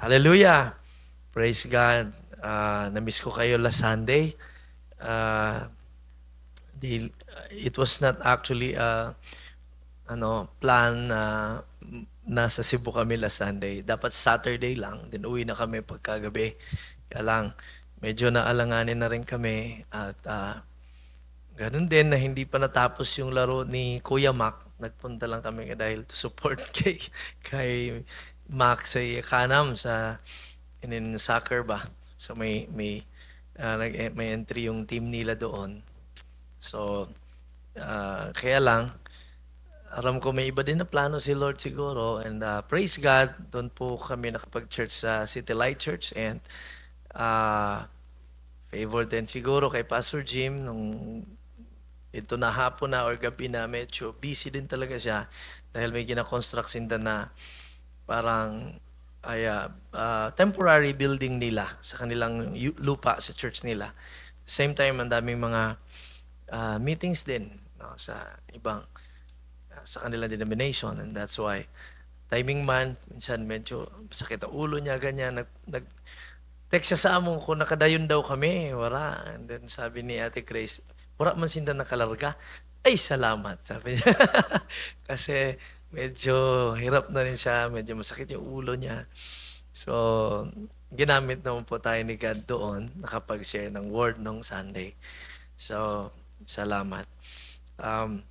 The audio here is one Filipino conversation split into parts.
Hallelujah! Praise God! Uh, namiss ko kayo last Sunday. Uh, ah, they, it was not actually a ano, plan na uh, nasa Cebu kami last Sunday. Dapat Saturday lang. Then uwi na kami pagkagabi. Kaya lang, medyo naalanganin na rin kami. At uh, ganun din na hindi pa natapos yung laro ni Kuya Mac. Nagpunta lang kami dahil to support kay, kay Max ay kanam sa in, in soccer ba. So may may uh, nag eh, may entry yung team nila doon. So uh, kaya lang alam ko may iba din na plano si Lord siguro and uh, praise God doon po kami nakapag-church sa City Light Church and uh, favor din siguro kay Pastor Jim nung ito na hapon na or gabi na medyo busy din talaga siya dahil may gina-construct sinda na parang ay, uh, temporary building nila sa kanilang lupa sa church nila. Same time, ang daming mga uh, meetings din no, sa ibang uh, sa kanilang denomination and that's why timing man, minsan medyo sakit ang ulo niya, ganyan. Nag, nag, text siya sa among kung nakadayon daw kami, wala. And then sabi ni Ate Grace, wala man sinda nakalarga. Ay, salamat, sabi niya. Kasi medyo hirap na rin siya, medyo masakit yung ulo niya. So, ginamit naman po tayo ni God doon, nakapag-share ng word nung Sunday. So, salamat. Um,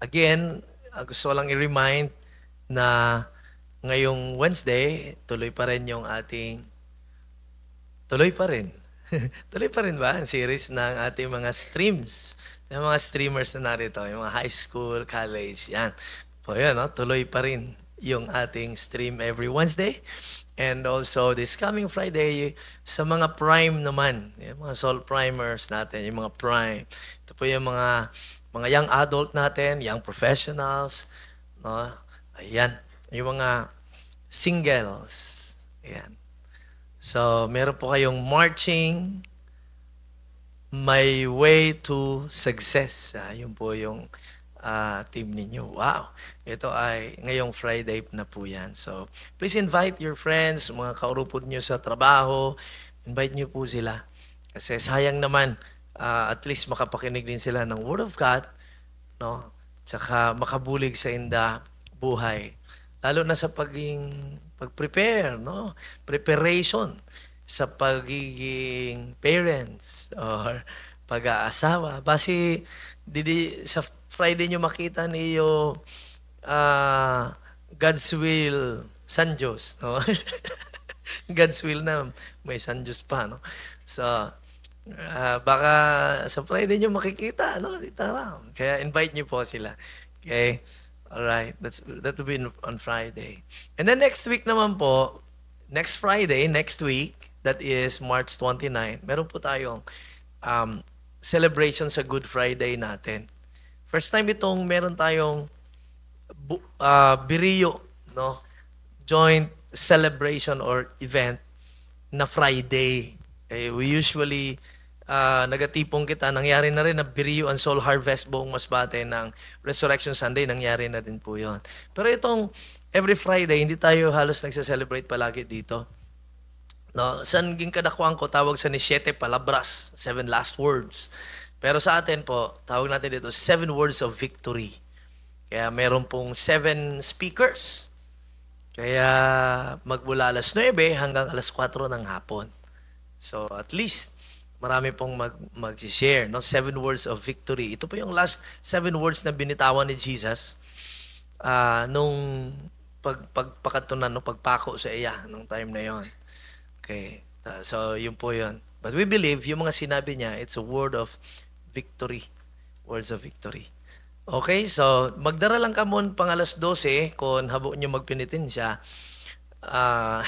again, uh, gusto lang i-remind na ngayong Wednesday, tuloy pa rin yung ating, tuloy pa rin, tuloy pa rin ba ang series ng ating mga streams? Yung mga streamers na narito, yung mga high school, college, yan. So yan, no? tuloy pa rin yung ating stream every Wednesday. And also this coming Friday, sa mga prime naman, yung mga soul primers natin, yung mga prime. Ito po yung mga, mga young adult natin, young professionals, no? Ayan, yung mga singles. Ayan. So, meron po kayong marching, my way to success. Ah, yun po yung uh, team ninyo. Wow! Ito ay ngayong Friday na po yan. So, please invite your friends, mga kaurupod nyo sa trabaho, invite nyo po sila. Kasi sayang naman, uh, at least makapakinig din sila ng Word of God, no? Tsaka makabulig sa inda buhay. Lalo na sa paging pag-prepare, no? Preparation sa pagiging parents or pag-aasawa. Basi, didi, sa Friday nyo makita niyo uh, God's will, San Diyos. No? God's will na may San Diyos pa. No? So, uh, baka sa Friday nyo makikita. No? Tara. Kaya invite nyo po sila. Okay? All right. That's, that will be on Friday. And then next week naman po, next Friday, next week, that is March 29, meron po tayong um, celebration sa Good Friday natin. First time itong meron tayong uh, ah, Birio, no? Joint celebration or event na Friday. Eh, we usually uh, nagatipong kita, nangyari na rin na Birio and Soul Harvest buong Masbate ng Resurrection Sunday, nangyari na din po yon. Pero itong every Friday, hindi tayo halos nagsa-celebrate palagi dito. No, san ging kadakwang ko tawag sa ni siete palabras, seven last words. Pero sa atin po, tawag natin dito seven words of victory. Kaya meron pong seven speakers. Kaya magmula alas 9 hanggang alas 4 ng hapon. So at least marami pong mag mag-share, no? Seven words of victory. Ito po yung last seven words na binitawan ni Jesus uh, nung pag pagpakatunan, no? pagpako sa iya nung time na yon. Okay. Uh, so yun po yon. But we believe yung mga sinabi niya, it's a word of victory. Words of victory. Okay, so magdara lang ka mon pang alas 12 kung habo nyo magpinitin siya. Uh,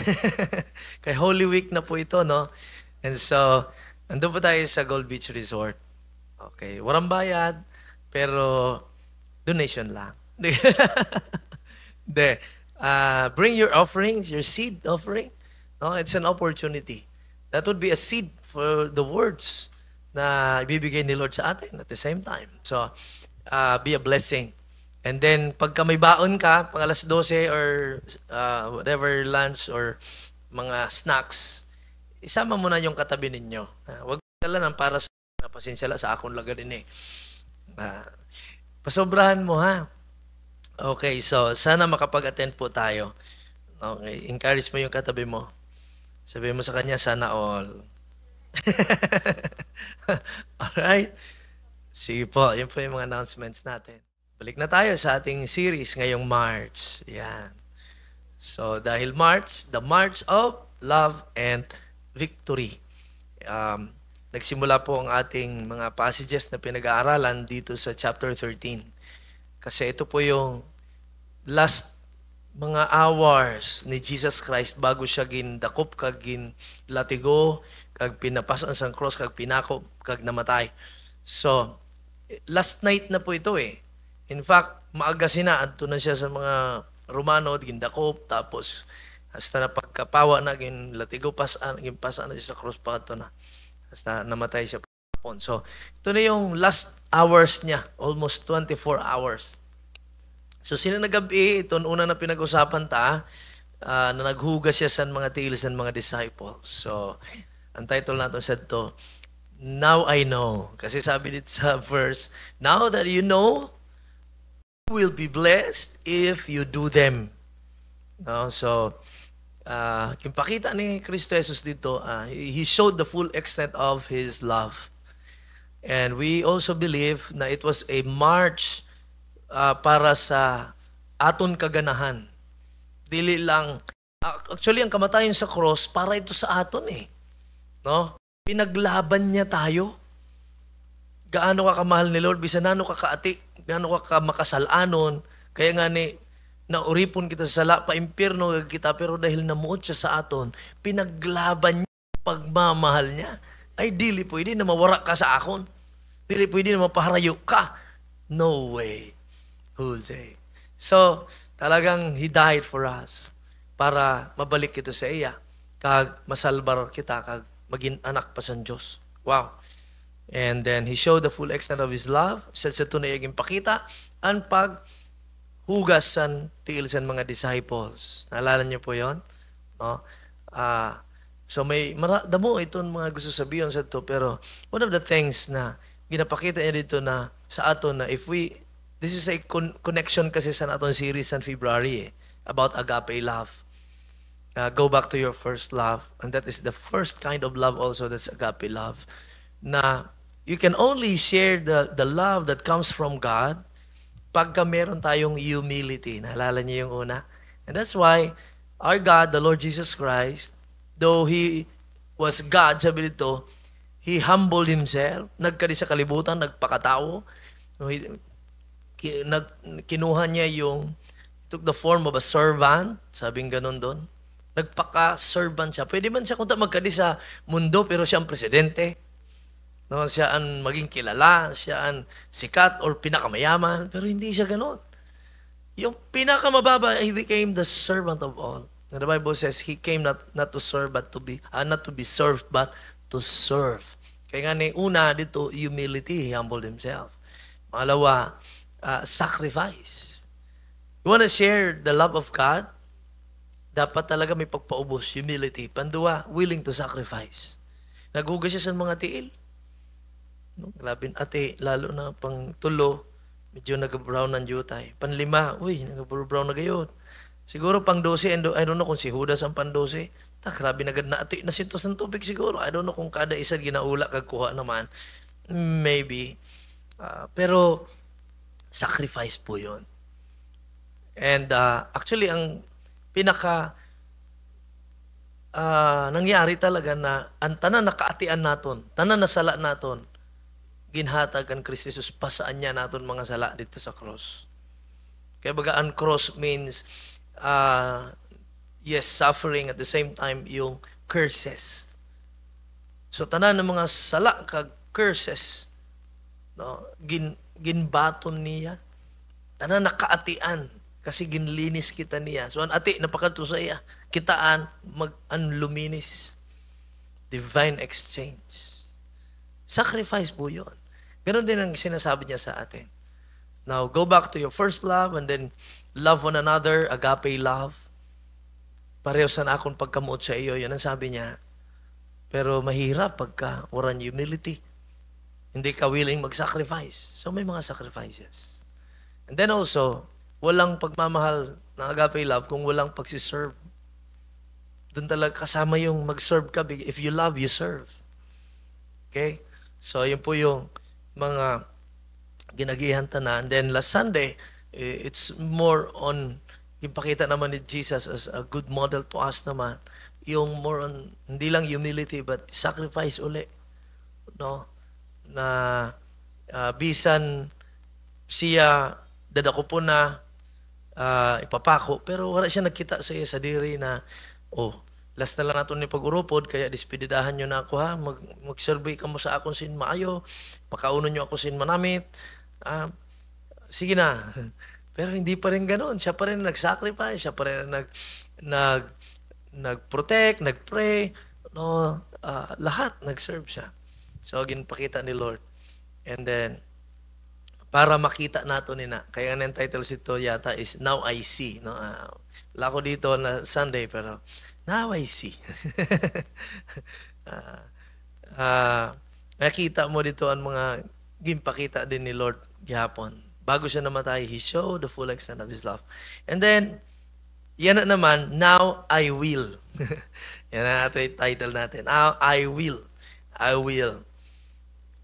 kay Holy Week na po ito, no? And so, ando pa tayo sa Gold Beach Resort. Okay, walang bayad, pero donation lang. De, uh, bring your offerings, your seed offering. No, it's an opportunity. That would be a seed for the words na ibibigay ni Lord sa atin at the same time. So, uh, be a blessing. And then, pagka may baon ka, pang alas 12 or uh, whatever, lunch or mga snacks, isama mo na yung katabi ninyo. Uh, wag lang ng para sa mga pasensya lang sa akong laga din eh. Uh, pasobrahan mo ha. Okay, so sana makapag-attend po tayo. Okay, encourage mo yung katabi mo. Sabihin mo sa kanya, sana all. all right. Sige po, yun po yung mga announcements natin. Balik na tayo sa ating series ngayong March. Yan. So dahil March, the March of Love and Victory. Um, nagsimula po ang ating mga passages na pinag-aaralan dito sa chapter 13. Kasi ito po yung last mga hours ni Jesus Christ bago siya gindakop kag gin latigo kag pinapasan sa cross kag pinako kag namatay. So last night na po ito eh. In fact, maaga sina adto na siya sa mga Romano gindakop tapos hasta na pagkapawa na gin latigo pasan ah, gin pasan na siya sa cross pa pato na. Hasta namatay siya po. So, ito na yung last hours niya, almost 24 hours. So, sino nagabi, ito una na pinag-usapan ta, uh, na naghugas siya sa mga tiil sa mga disciples. So, ang title nato said to, Now I know. Kasi sabi dito sa verse, Now that you know, you will be blessed if you do them. No? So, uh, yung pakita ni Kristo Jesus dito, uh, He showed the full extent of His love. And we also believe na it was a march uh, para sa aton kaganahan. Dili lang, actually ang kamatayan sa cross, para ito sa aton eh. No? Pinaglaban niya tayo. Gaano ka kamahal ni Lord, bisan ano ka kaati, gaano ka kamakasalanon. Kaya nga ni, nauripon kita sa sala, pa impierno kita, pero dahil namuot siya sa aton, pinaglaban niya pagmamahal niya. Ay, dili pwede na mawara ka sa akon. Dili pwede na mapaharayo ka. No way, Jose. So, talagang He died for us para mabalik kita sa iya, kag masalbar kita, kag maging anak pa sa Diyos. Wow. And then he showed the full extent of his love sa sa tunay aging pakita ang pag hugasan tiil sa mga disciples. Naalala niyo po 'yon? No? Uh, so may mara, damo itong mga gusto sabihin sa to pero one of the things na ginapakita niya dito na sa aton na if we this is a con- connection kasi sa aton series sa February eh, about agape love uh, go back to your first love. And that is the first kind of love also that's agape love. Na you can only share the, the love that comes from God pagka meron tayong humility. Naalala niyo yung una? And that's why our God, the Lord Jesus Christ, though He was God, sabi dito, He humbled Himself, nagkali sa kalibutan, nagpakatao, kinuha niya yung, took the form of a servant, sabing ganun doon, nagpaka-servant siya. Pwede man siya kung magkadi sa mundo pero siya ang presidente. No, siya ang maging kilala, siya ang sikat or pinakamayaman, pero hindi siya ganoon. Yung pinakamababa, he became the servant of all. And the Bible says he came not not to serve but to be uh, not to be served but to serve. Kaya nga ni una dito humility, he humbled himself. Pangalawa, uh, sacrifice. You want to share the love of God? Dapat talaga may pagpaubos, humility. Pandua, willing to sacrifice. Naghugas siya sa mga tiil. No, grabe ate, lalo na pang tulo, medyo nag-brown ng jutay. Panlima, uy, nag-brown na gayon. Siguro pang 12, and I don't know kung si Judas ang pang 12. Ta, ah, grabe na na ati na sintos ng tubig siguro. I don't know kung kada isa ginaula kagkuha naman. Maybe. Uh, pero, sacrifice po yon. And uh, actually, ang pinaka uh, nangyari talaga na ang tanan nakaatian naton, tanan nasala naton, ginhatag ang Christ Jesus, pasaan niya naton mga sala dito sa cross. Kaya baga ang cross means uh, yes, suffering at the same time yung curses. So tanan ng mga sala kag curses no gin ginbaton niya tanan nakaatian kasi ginlinis kita niya. So, an ati, napakato sa iya. Kitaan, mag-anluminis. Divine exchange. Sacrifice po yun. Ganon din ang sinasabi niya sa atin. Now, go back to your first love and then love one another, agape love. Pareho sa na akong pagkamuot sa iyo. Yan ang sabi niya. Pero mahirap pagka oran humility. Hindi ka willing mag-sacrifice. So may mga sacrifices. And then also, Walang pagmamahal ng agape love kung walang pagsiserve. Doon talaga kasama yung mag-serve ka. If you love, you serve. Okay? So, yun po yung mga ginagihan And Then last Sunday, eh, it's more on, yung pakita naman ni Jesus as a good model to us naman, yung more on, hindi lang humility, but sacrifice uli. No? Na uh, bisan siya dadako po na uh, ipapako. Pero wala siya nakita sa iya sa diri na, oh, last na lang nato ni pag-urupod, kaya dispididahan nyo na ako ha, Mag, mag-survey ka mo sa akong sin maayo, pakauno nyo ako sin manamit. Uh, sige na. Pero hindi pa rin ganoon. Siya pa rin nag-sacrifice, siya pa rin nag, nag, nag-protect, nag-pray. No, uh, lahat nag-serve siya. So, ginpakita ni Lord. And then, para makita nato nina. Kaya ang title ito yata is Now I See. No? Uh, wala ko dito na Sunday pero Now I See. uh, uh, nakita mo dito ang mga ginpakita din ni Lord gihapon. Bago siya namatay, He showed the full extent of His love. And then, yan na naman, Now I Will. yan na natin title natin. Now I Will. I will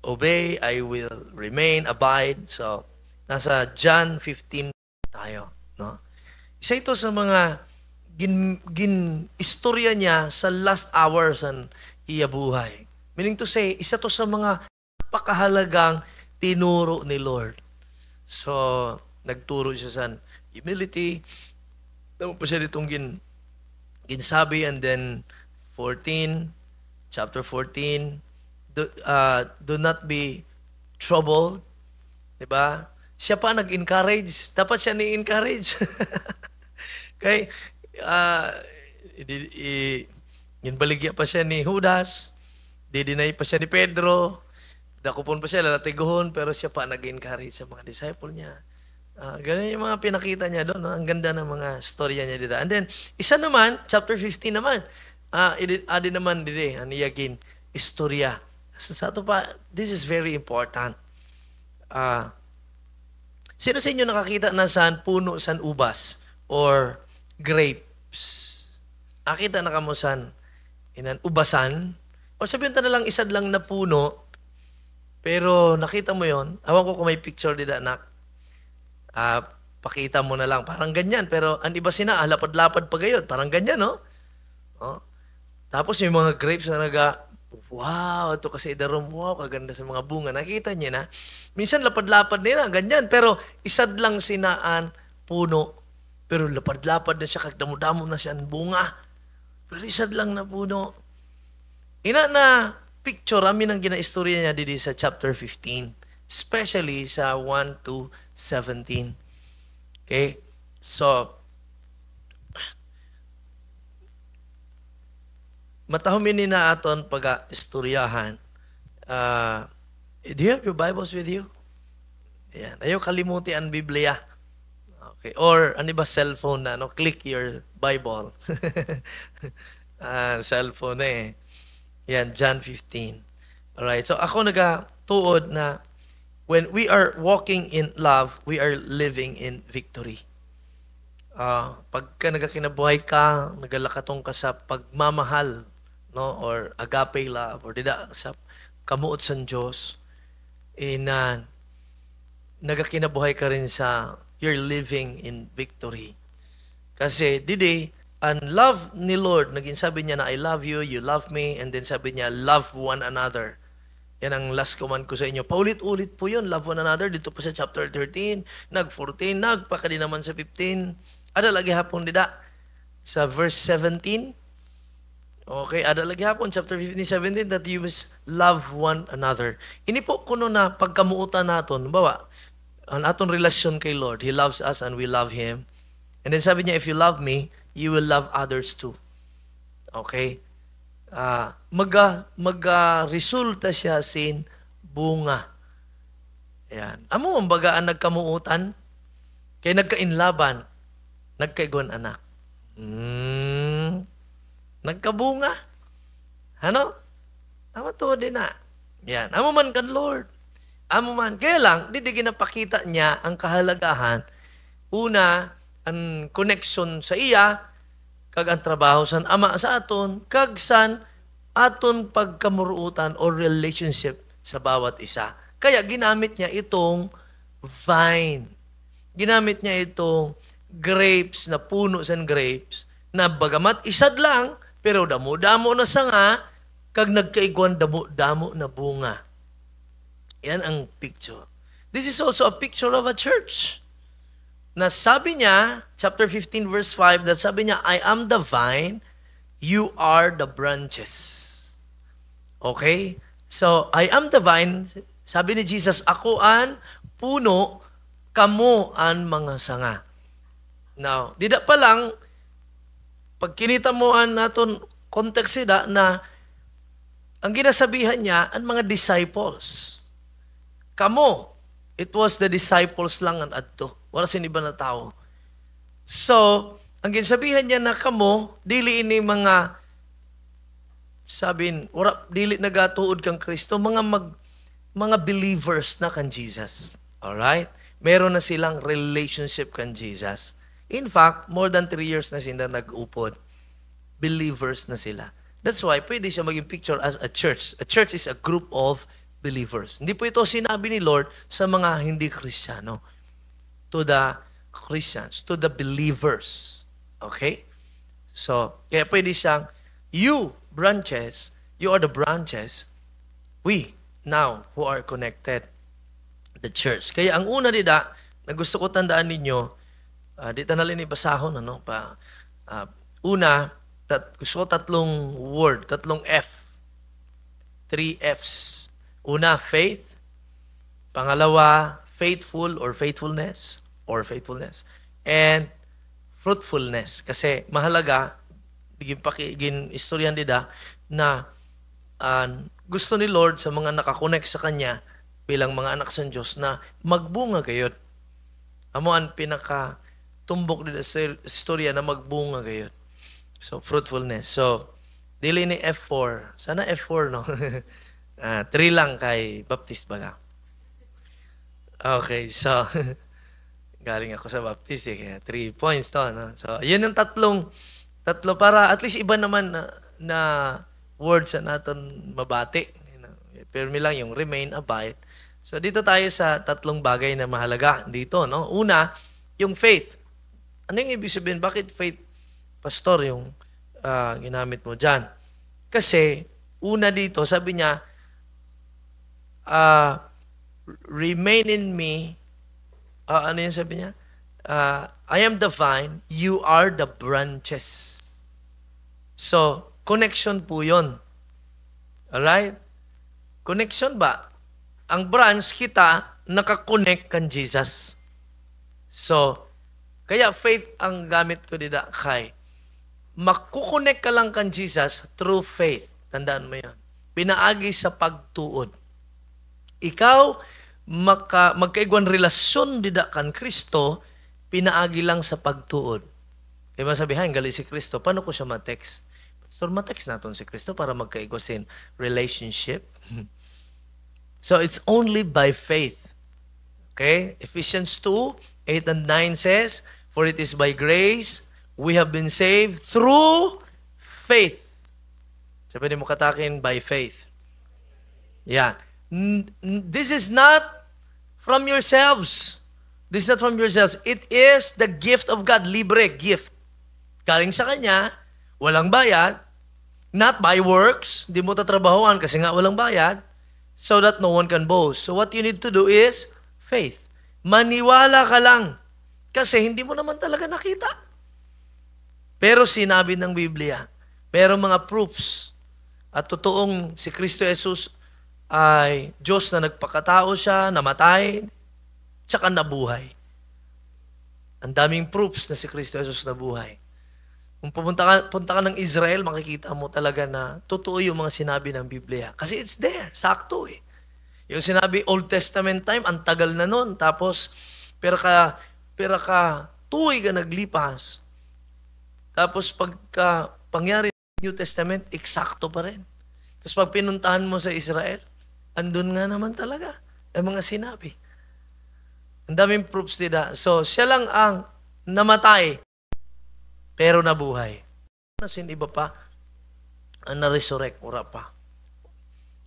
obey, I will remain, abide. So, nasa John 15 tayo. No? Isa ito sa mga gin, gin istorya niya sa last hours ng iya buhay. Meaning to say, isa to sa mga pakahalagang tinuro ni Lord. So, nagturo siya sa humility. Damo pa siya ditong gin, ginsabi and then 14, chapter 14, do, uh, do not be troubled. Di ba? Siya pa nag-encourage. Dapat siya ni-encourage. Kay, uh, ginbaligya pa siya ni Judas. Didinay pa siya ni Pedro. Dakupon pa siya, lalatigohon. Pero siya pa nag-encourage sa mga disciple niya. Uh, ganun yung mga pinakita niya doon. No? Ang ganda ng mga storya niya dito. And then, isa naman, chapter 15 naman, uh, adi naman dito, eh, aniyagin, istorya Sasato pa, this is very important. Uh, sino sa inyo nakakita na saan puno, saan ubas? Or grapes? Nakita na kamo saan inan, ubasan? Or sabihin ta na lang, isad lang na puno, pero nakita mo yon Awan ko kung may picture dito, anak. Uh, pakita mo na lang. Parang ganyan. Pero ang iba sina, ah, lapad-lapad pa gayon. Parang ganyan, no? Oh. Tapos may mga grapes na naga, wow, ito kasi the room, wow, kaganda sa mga bunga. Nakita niya na. Minsan lapad-lapad nila, ganyan. Pero isad lang sinaan, puno. Pero lapad-lapad na siya, kagdamo-damo na siya ang bunga. Pero isad lang na puno. Ina na picture, amin ah, ang ginaistorya niya dito sa chapter 15. Especially sa 1 to 17. Okay? So, Matahumin ni na aton pag-istoryahan. Uh, do you have your Bibles with you? yan ayo kalimuti ang Biblia. Okay. Or ano ba cellphone na? No? Click your Bible. ah, cellphone eh. Yan, John 15. all right So ako naga tuod na when we are walking in love, we are living in victory. Uh, pagka nagkakinabuhay ka, nagalakatong ka sa pagmamahal no or agape love or dida sa kamuot sa Dios in uh, eh, nagakinabuhay ka rin sa you're living in victory kasi didi ang love ni Lord naging sabi niya na I love you you love me and then sabi niya love one another yan ang last command ko sa inyo. Paulit-ulit po yun. Love one another. Dito po sa chapter 13, nag-14, nagpaka nagpakali naman sa 15. Ada lagi hapon dida sa verse 17. Okay, ada lagi hapon, chapter 15, 17, that you must love one another. Ini po kuno na pagkamuutan naton, bawa, ang aton relasyon kay Lord, He loves us and we love Him. And then sabi niya, if you love me, you will love others too. Okay? Uh, maga, maga resulta siya sin bunga. Ayan. Amo ang bagaan nagkamuutan, kay nagkainlaban, nagkaiguan anak. Mm. Nagkabunga. Ano? Amo to din na. Yan. Amo man kan Lord. Amo man. Kaya lang, di di ginapakita niya ang kahalagahan. Una, ang connection sa iya, kag ang trabaho san ama sa aton, kag san aton pagkamuruutan or relationship sa bawat isa. Kaya ginamit niya itong vine. Ginamit niya itong grapes na puno sa grapes na bagamat isad lang, pero damo-damo na sa nga, kag nagkaiguan damo-damo na bunga. Yan ang picture. This is also a picture of a church. Na sabi niya, chapter 15 verse 5, that sabi niya, I am the vine, you are the branches. Okay? So, I am the vine. Sabi ni Jesus, ako an puno, kamo ang mga sanga. Now, di pa lang, pag kinitamuan naton context sila na ang ginasabihan niya ang mga disciples. Kamo, it was the disciples lang ang adto. Wala sin iba na tao. So, ang ginasabihan niya na kamo, dili ini mga sabin, wala, dili nagatuod kang Kristo, mga mag, mga believers na kan Jesus. All right? Meron na silang relationship kan Jesus. In fact, more than 3 years na sila nag-upod. Believers na sila. That's why pwede siya maging picture as a church. A church is a group of believers. Hindi po ito sinabi ni Lord sa mga hindi Kristiyano. To the Christians, to the believers. Okay? So, kaya pwede siyang, you branches, you are the branches, we now who are connected, the church. Kaya ang una nila, na gusto ko tandaan ninyo, Uh, di tanali ni basahon ano pa uh, una tat, gusto tatlong word, tatlong F. Three Fs. Una, faith. Pangalawa, faithful or faithfulness or faithfulness. And fruitfulness kasi mahalaga gin gin istoryan dida na uh, gusto ni Lord sa mga nakakonek sa kanya bilang mga anak sa Dios na magbunga gayod. Amo ang pinaka tumbok din sa istorya na magbunga gayon. So fruitfulness. So dili ni F4. Sana F4 no. ah, three lang kay Baptist baga. Okay, so galing ako sa Baptist eh, kaya three points to no. So yun yung tatlong tatlo para at least iba naman na, na words na naton mabati. Pero mi lang yung remain, abide. So dito tayo sa tatlong bagay na mahalaga dito. No? Una, yung faith. Ano yung ibig sabihin? Bakit faith, pastor, yung uh, ginamit mo dyan? Kasi, una dito, sabi niya, uh, remain in me. Uh, ano yung sabi niya? Uh, I am the vine, you are the branches. So, connection po yun. Alright? Connection ba? Ang branch kita, nakakonect kan Jesus. So, kaya faith ang gamit ko di kai. Makukonek ka lang kan Jesus through faith. Tandaan mo yan. Pinaagi sa pagtuod. Ikaw, maka, magkaigwan relasyon dida kan Kristo, pinaagi lang sa pagtuod. Kaya masabihan, gali si Kristo, paano ko siya matext? Pastor, matext natin si Kristo para magkaigwasin relationship. so it's only by faith. Okay? Ephesians 2, 8 and 9 says, For it is by grace we have been saved through faith. Sabi ni mo katakin, by faith. Yeah. This is not from yourselves. This is not from yourselves. It is the gift of God. Libre gift. Galing sa Kanya, walang bayad, not by works, hindi mo tatrabahoan kasi nga walang bayad, so that no one can boast. So what you need to do is faith. Maniwala ka lang kasi hindi mo naman talaga nakita. Pero sinabi ng Biblia, merong mga proofs at totoong si Kristo Jesus ay Diyos na nagpakatao siya, namatay, tsaka nabuhay. Ang daming proofs na si Kristo Jesus nabuhay. Kung pumunta ka, punta ka ng Israel, makikita mo talaga na totoo yung mga sinabi ng Biblia. Kasi it's there, sakto eh. Yung sinabi Old Testament time, ang tagal na nun. Tapos, pero ka, pera ka tuwi ka naglipas. Tapos pagka pangyari New Testament, eksakto pa rin. Tapos pag pinuntahan mo sa Israel, andun nga naman talaga ang mga sinabi. Ang daming proofs nila. So, siya lang ang namatay, pero nabuhay. Nasin ano iba pa, ang na-resurrect, ura pa.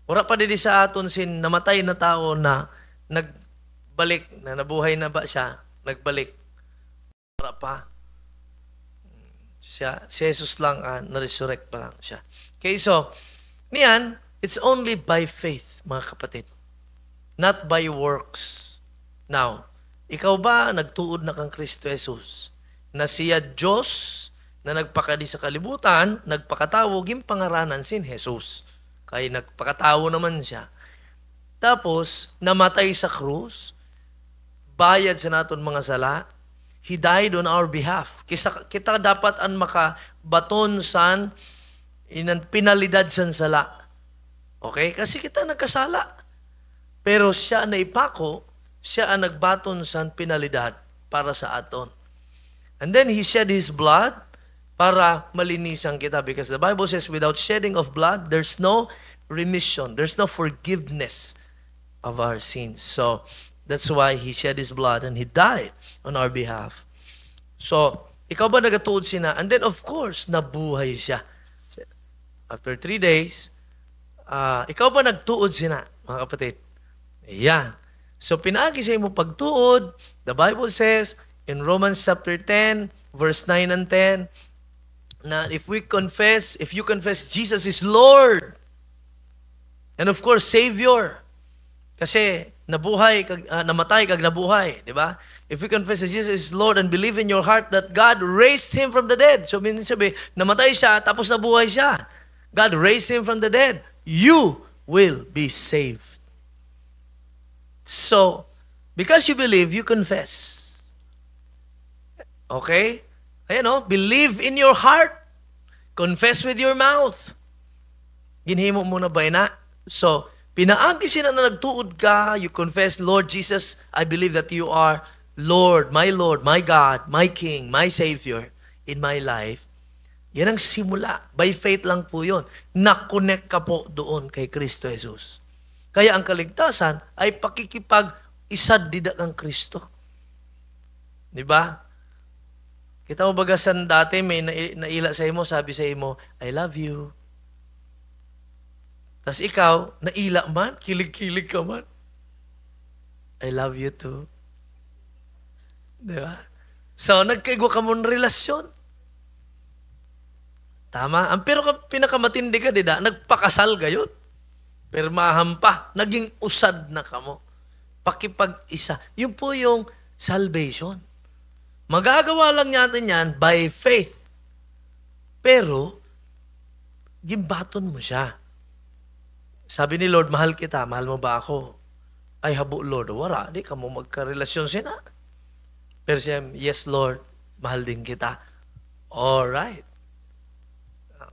Ura pa din sa aton sin namatay na tao na nagbalik, na nabuhay na ba siya, nagbalik. Para pa. Siya, si Jesus lang, ah, na-resurrect pa lang siya. Okay, so, niyan, it's only by faith, mga kapatid. Not by works. Now, ikaw ba nagtuod na kang Kristo Jesus? Na siya Diyos na nagpakadi sa kalibutan, nagpakatawo, gimpangaranan sin Jesus. Kaya nagpakatawo naman siya. Tapos, namatay sa krus, bayad sa naton mga sala. He died on our behalf. Kisa kita dapat an makabaton san inan pinalidad san sala. Okay? Kasi kita nagkasala. Pero siya na ipako, siya ang nagbaton san pinalidad para sa aton. And then he shed his blood para malinisan kita because the Bible says without shedding of blood, there's no remission. There's no forgiveness of our sins. So, That's why He shed His blood and He died on our behalf. So, ikaw ba nagatuod siya? And then of course, nabuhay siya. After three days, uh, ikaw ba nagtuod siya, mga kapatid? Ayan. So, pinaagi sa imo pagtuod, the Bible says in Romans chapter 10, verse 9 and 10, na if we confess, if you confess Jesus is Lord, and of course, Savior, kasi nabuhay kag uh, namatay kag nabuhay, di ba? If you confess that Jesus is Lord and believe in your heart that God raised him from the dead. So meaning sabi, namatay siya tapos nabuhay siya. God raised him from the dead. You will be saved. So, because you believe, you confess. Okay? Ayan o, oh, believe in your heart. Confess with your mouth. Ginhimo mo na ba na? So, Pinaagi sila na nagtuod ka, you confess, Lord Jesus, I believe that you are Lord, my Lord, my God, my King, my Savior in my life. Yan ang simula. By faith lang po yun. Nakonect ka po doon kay Kristo Jesus. Kaya ang kaligtasan ay pakikipag isadida kang Kristo. Di ba? Kita mo bagasan dati, may naila sa imo, sabi sa imo, I love you. Tapos ikaw, naila man, kilig-kilig ka man. I love you too. Di ba? So, nagkaigwa ka mong relasyon. Tama. Ang pero pinakamatindi ka, dida, nagpakasal gayon. Pirmahan pa. Naging usad na ka mo. Pakipag-isa. Yun po yung salvation. Magagawa lang natin yan by faith. Pero, gimbaton mo siya. Sabi ni Lord, mahal kita, mahal mo ba ako? Ay, habo, Lord. Wala, di ka mo magkarelasyon sina. Pero siya, yes, Lord, mahal din kita. All right.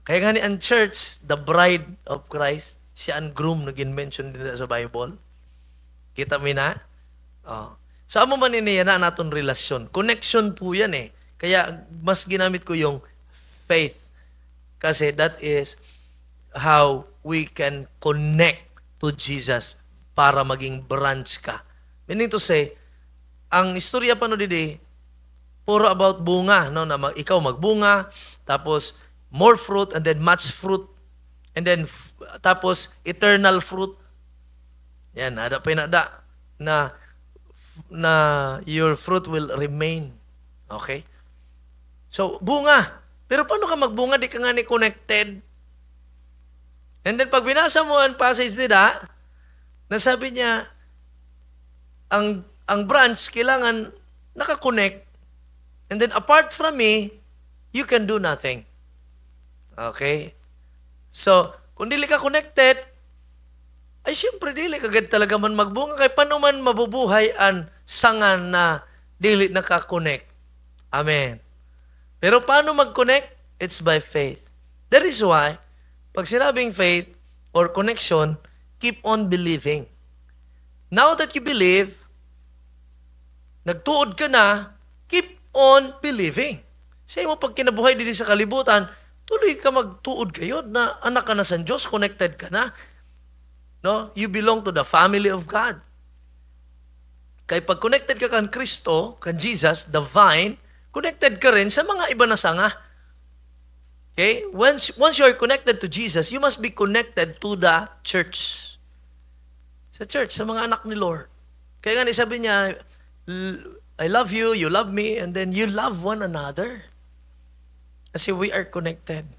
Kaya nga ni ang church, the bride of Christ, siya ang groom na mention din sa Bible. Kita mo na? Oh. Sa so, amo man ini na naton relasyon. Connection po yan eh. Kaya mas ginamit ko yung faith. Kasi that is how we can connect to Jesus para maging branch ka. Meaning to say, ang istorya pa no didi, puro about bunga, no? na mag, ikaw magbunga, tapos more fruit, and then much fruit, and then tapos eternal fruit. Yan, ada pa da, na na your fruit will remain. Okay? So, bunga. Pero paano ka magbunga? Di ka nga ni connected. And then pag binasa mo ang passage nila, nasabi niya, ang, ang branch kailangan nakakonect. And then apart from me, you can do nothing. Okay? So, kung dili ka connected, ay siyempre dili kagad talaga man magbunga kay man mabubuhay ang sangan na dili nakakonect. Amen. Pero paano mag-connect? It's by faith. That is why pag sinabing faith or connection, keep on believing. Now that you believe, nagtuod ka na, keep on believing. Say mo, pag kinabuhay din sa kalibutan, tuloy ka magtuod kayo na anak ka na sa Diyos, connected ka na. No? You belong to the family of God. Kay pag connected ka kan Kristo, kan Jesus, the vine, connected ka rin sa mga iba na sanga Okay? Once, once you are connected to Jesus, you must be connected to the church. Sa church, sa mga anak ni Lord. Kaya nga sabi niya, I love you, you love me, and then you love one another. Kasi we are connected.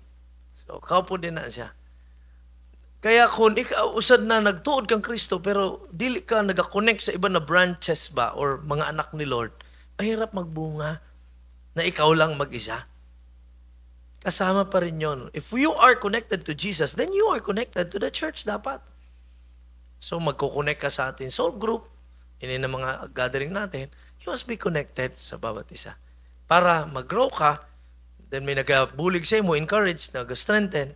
So, kaupo din na siya. Kaya kung ikaw usad na nagtuod kang Kristo pero dili ka nagakonect sa iba na branches ba or mga anak ni Lord, mahirap magbunga na ikaw lang mag-isa. Kasama pa rin yon. If you are connected to Jesus, then you are connected to the church dapat. So magkukonek ka sa ating soul group, ini na mga gathering natin, you must be connected sa bawat isa. Para mag-grow ka, then may nagabulig sa mo, encourage, nag-strengthen,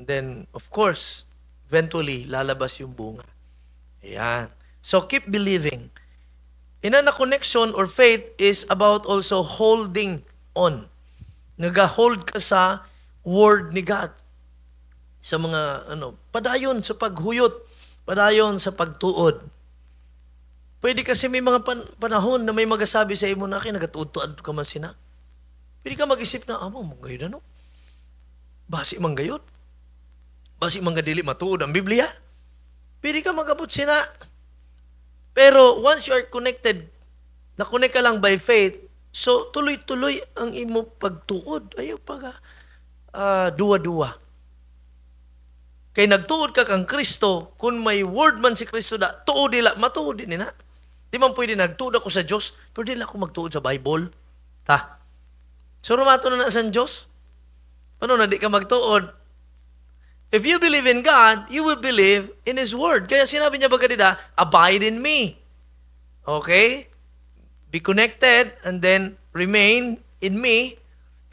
then of course, eventually, lalabas yung bunga. Ayan. So keep believing. Inana connection or faith is about also holding on nag-hold ka sa word ni God. Sa mga, ano, padayon sa paghuyot, padayon sa pagtuod. Pwede kasi may mga pan- panahon na may magasabi sa imo na kay nagatuod-tuad ka man sina. Pwede ka mag-isip na, amo, manggayod ano? Basi manggayod. Basi manggadili matuod ang Biblia. Pwede ka magabot sina. Pero once you are connected, na-connect ka lang by faith, So, tuloy-tuloy ang imo pagtuod. Ayaw pa ka uh, ah, duwa-duwa. Kay nagtuod ka kang Kristo, kung may word man si Kristo da, tuod dila, matuod din na. Di man pwede nagtuod ako sa Diyos, pero dila ako magtuod sa Bible. Ta. So, rumato na na sa Diyos. Ano na di ka magtuod? If you believe in God, you will believe in His Word. Kaya sinabi niya baga dida, abide in me. Okay? be connected and then remain in me.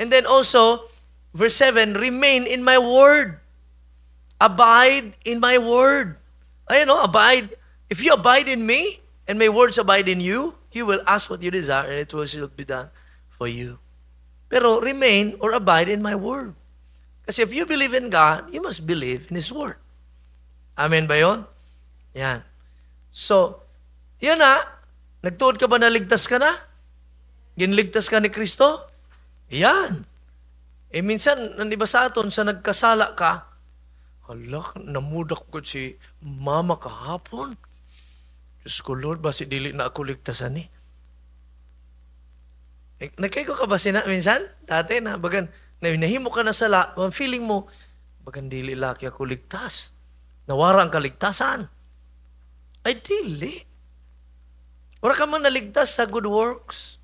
And then also, verse 7, remain in my word. Abide in my word. I know, abide. If you abide in me and my words abide in you, you will ask what you desire and it will be done for you. Pero remain or abide in my word. Kasi if you believe in God, you must believe in His word. Amen ba yun? Yan. So, yun na, Nagtuod ka ba na ligtas ka na? Ginligtas ka ni Kristo? Yan. E eh, minsan, nandiba sa aton, sa nagkasala ka, hala, namudak ko si mama kahapon. Diyos ko, Lord, basi dili na ako ligtasan eh. Nagkaiko ka ba sina minsan? Dati na, bagan, nahimo ka na sala, ang feeling mo, bagan dili laki ako ligtas. Nawara ang kaligtasan. Ay, dili. Ura ka man naligtas sa good works.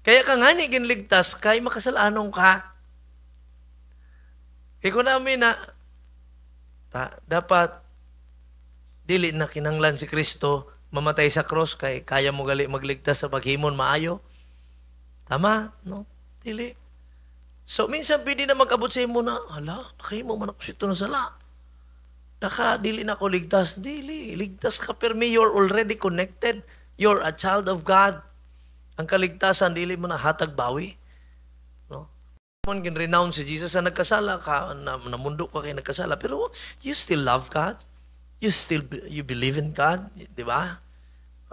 Kaya ka nga ni ginligtas kay makasalanong ka. Ikaw na amin na ta, dapat dili na kinanglan si Kristo mamatay sa cross kay kaya mo gali magligtas sa paghimon maayo. Tama, no? Dili. So minsan pwede na magabot sa imo na, ala, pakahimo man ako sito na sala. Naka, dili na ko ligtas. Dili. Ligtas ka per me. You're already connected. You're a child of God. Ang kaligtasan, dili mo na hatag bawi. No? Man can renounce si Jesus sa nagkasala ka, na, na mundo ka kay nagkasala. Pero you still love God. You still you believe in God. Di ba?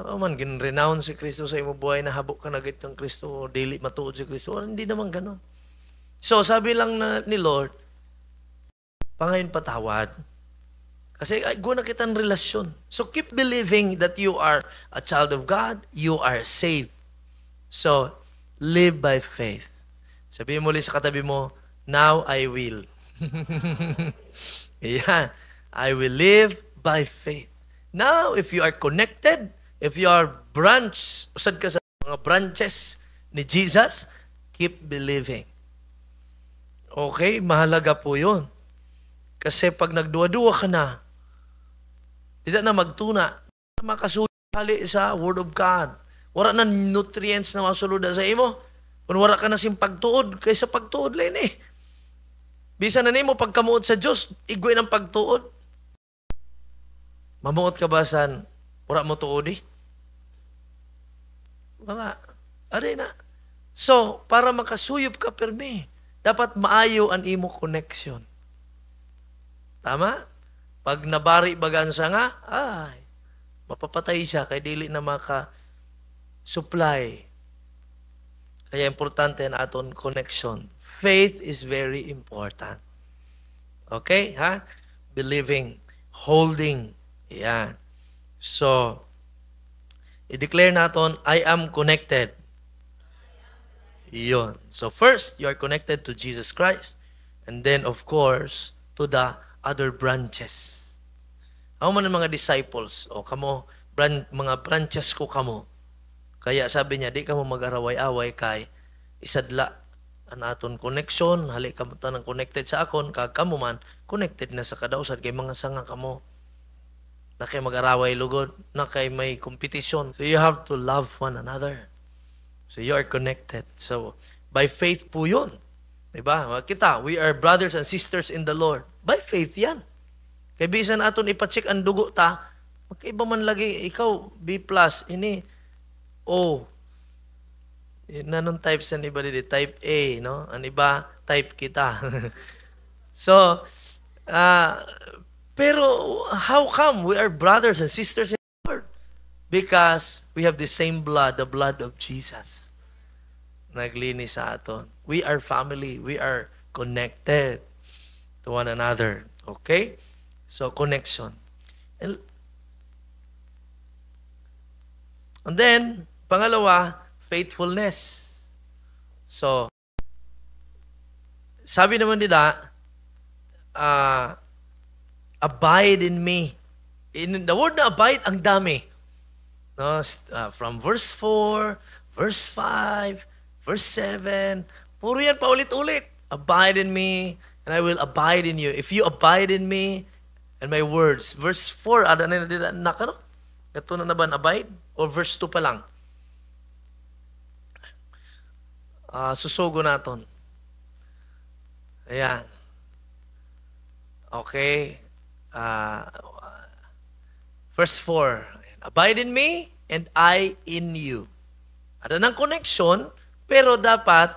Ano man, gin-renounce si Kristo sa imong buhay, nahabok ka na ng Kristo, dili matuod si Kristo. Hindi naman ganon. So, sabi lang na ni Lord, pangayon patawad, kasi ay, guna kitang relasyon. So keep believing that you are a child of God, you are saved. So, live by faith. Sabihin mo ulit sa katabi mo, now I will. yeah. I will live by faith. Now, if you are connected, if you are branch, usad ka sa mga branches ni Jesus, keep believing. Okay, mahalaga po yun. Kasi pag nagduwa-duwa ka na, dito na magtuna. Makasuli sa Word of God. Wala na nutrients na masulod sa imo. Kung wala ka na sing pagtuod, kaysa pagtuod lang eh. Bisa na nimo pagkamuot sa Dios, igway ng pagtuod. Mamuot ka ba san, wala mo tuod eh? Wala. Aray na. So, para makasuyop ka permi, dapat maayo ang imo connection. Tama? Pag nabari bagansa nga, ay, mapapatay siya kay dili na maka supply. Kaya importante na aton connection. Faith is very important. Okay, ha? Believing, holding. Yan. So, i-declare naton, I am connected. Iyon. So first, you are connected to Jesus Christ. And then, of course, to the other branches. Ako man ang mga disciples, o oh, kamo, brand, mga branches ko kamo. Kaya sabi niya, di kamo mag-araway-away kay isadla ang aton connection, hali kamo tanang connected sa akon, kag kamo man, connected na sa kadausan kay mga sanga kamo. Na kay mag-araway lugod, na kay may competition. So you have to love one another. So you are connected. So by faith po yun. Diba? Kita, we are brothers and sisters in the Lord. By faith yan. Kaya bisan aton ipacheck ang dugo ta, magkaiba man lagi, ikaw B+, ini O. Nanon types ang iba dito? Type A, no? Ang iba, type kita. so, uh, pero how come we are brothers and sisters in the Lord? Because we have the same blood, the blood of Jesus. Naglinis sa aton. We are family. We are connected to one another. Okay? So, connection. And, then, pangalawa, faithfulness. So, sabi naman nila, uh, abide in me. In the word na abide, ang dami. No? Uh, from verse 4, verse 5, verse 7, puro yan paulit-ulit. Abide in me, and I will abide in you. If you abide in me and my words. Verse 4, ada ah, na nila nakano? Ito na naban abide? Or verse 2 pa lang? Uh, susugo naton. Ayan. Okay. Uh, verse 4. Abide in me and I in you. Ada ng connection, pero dapat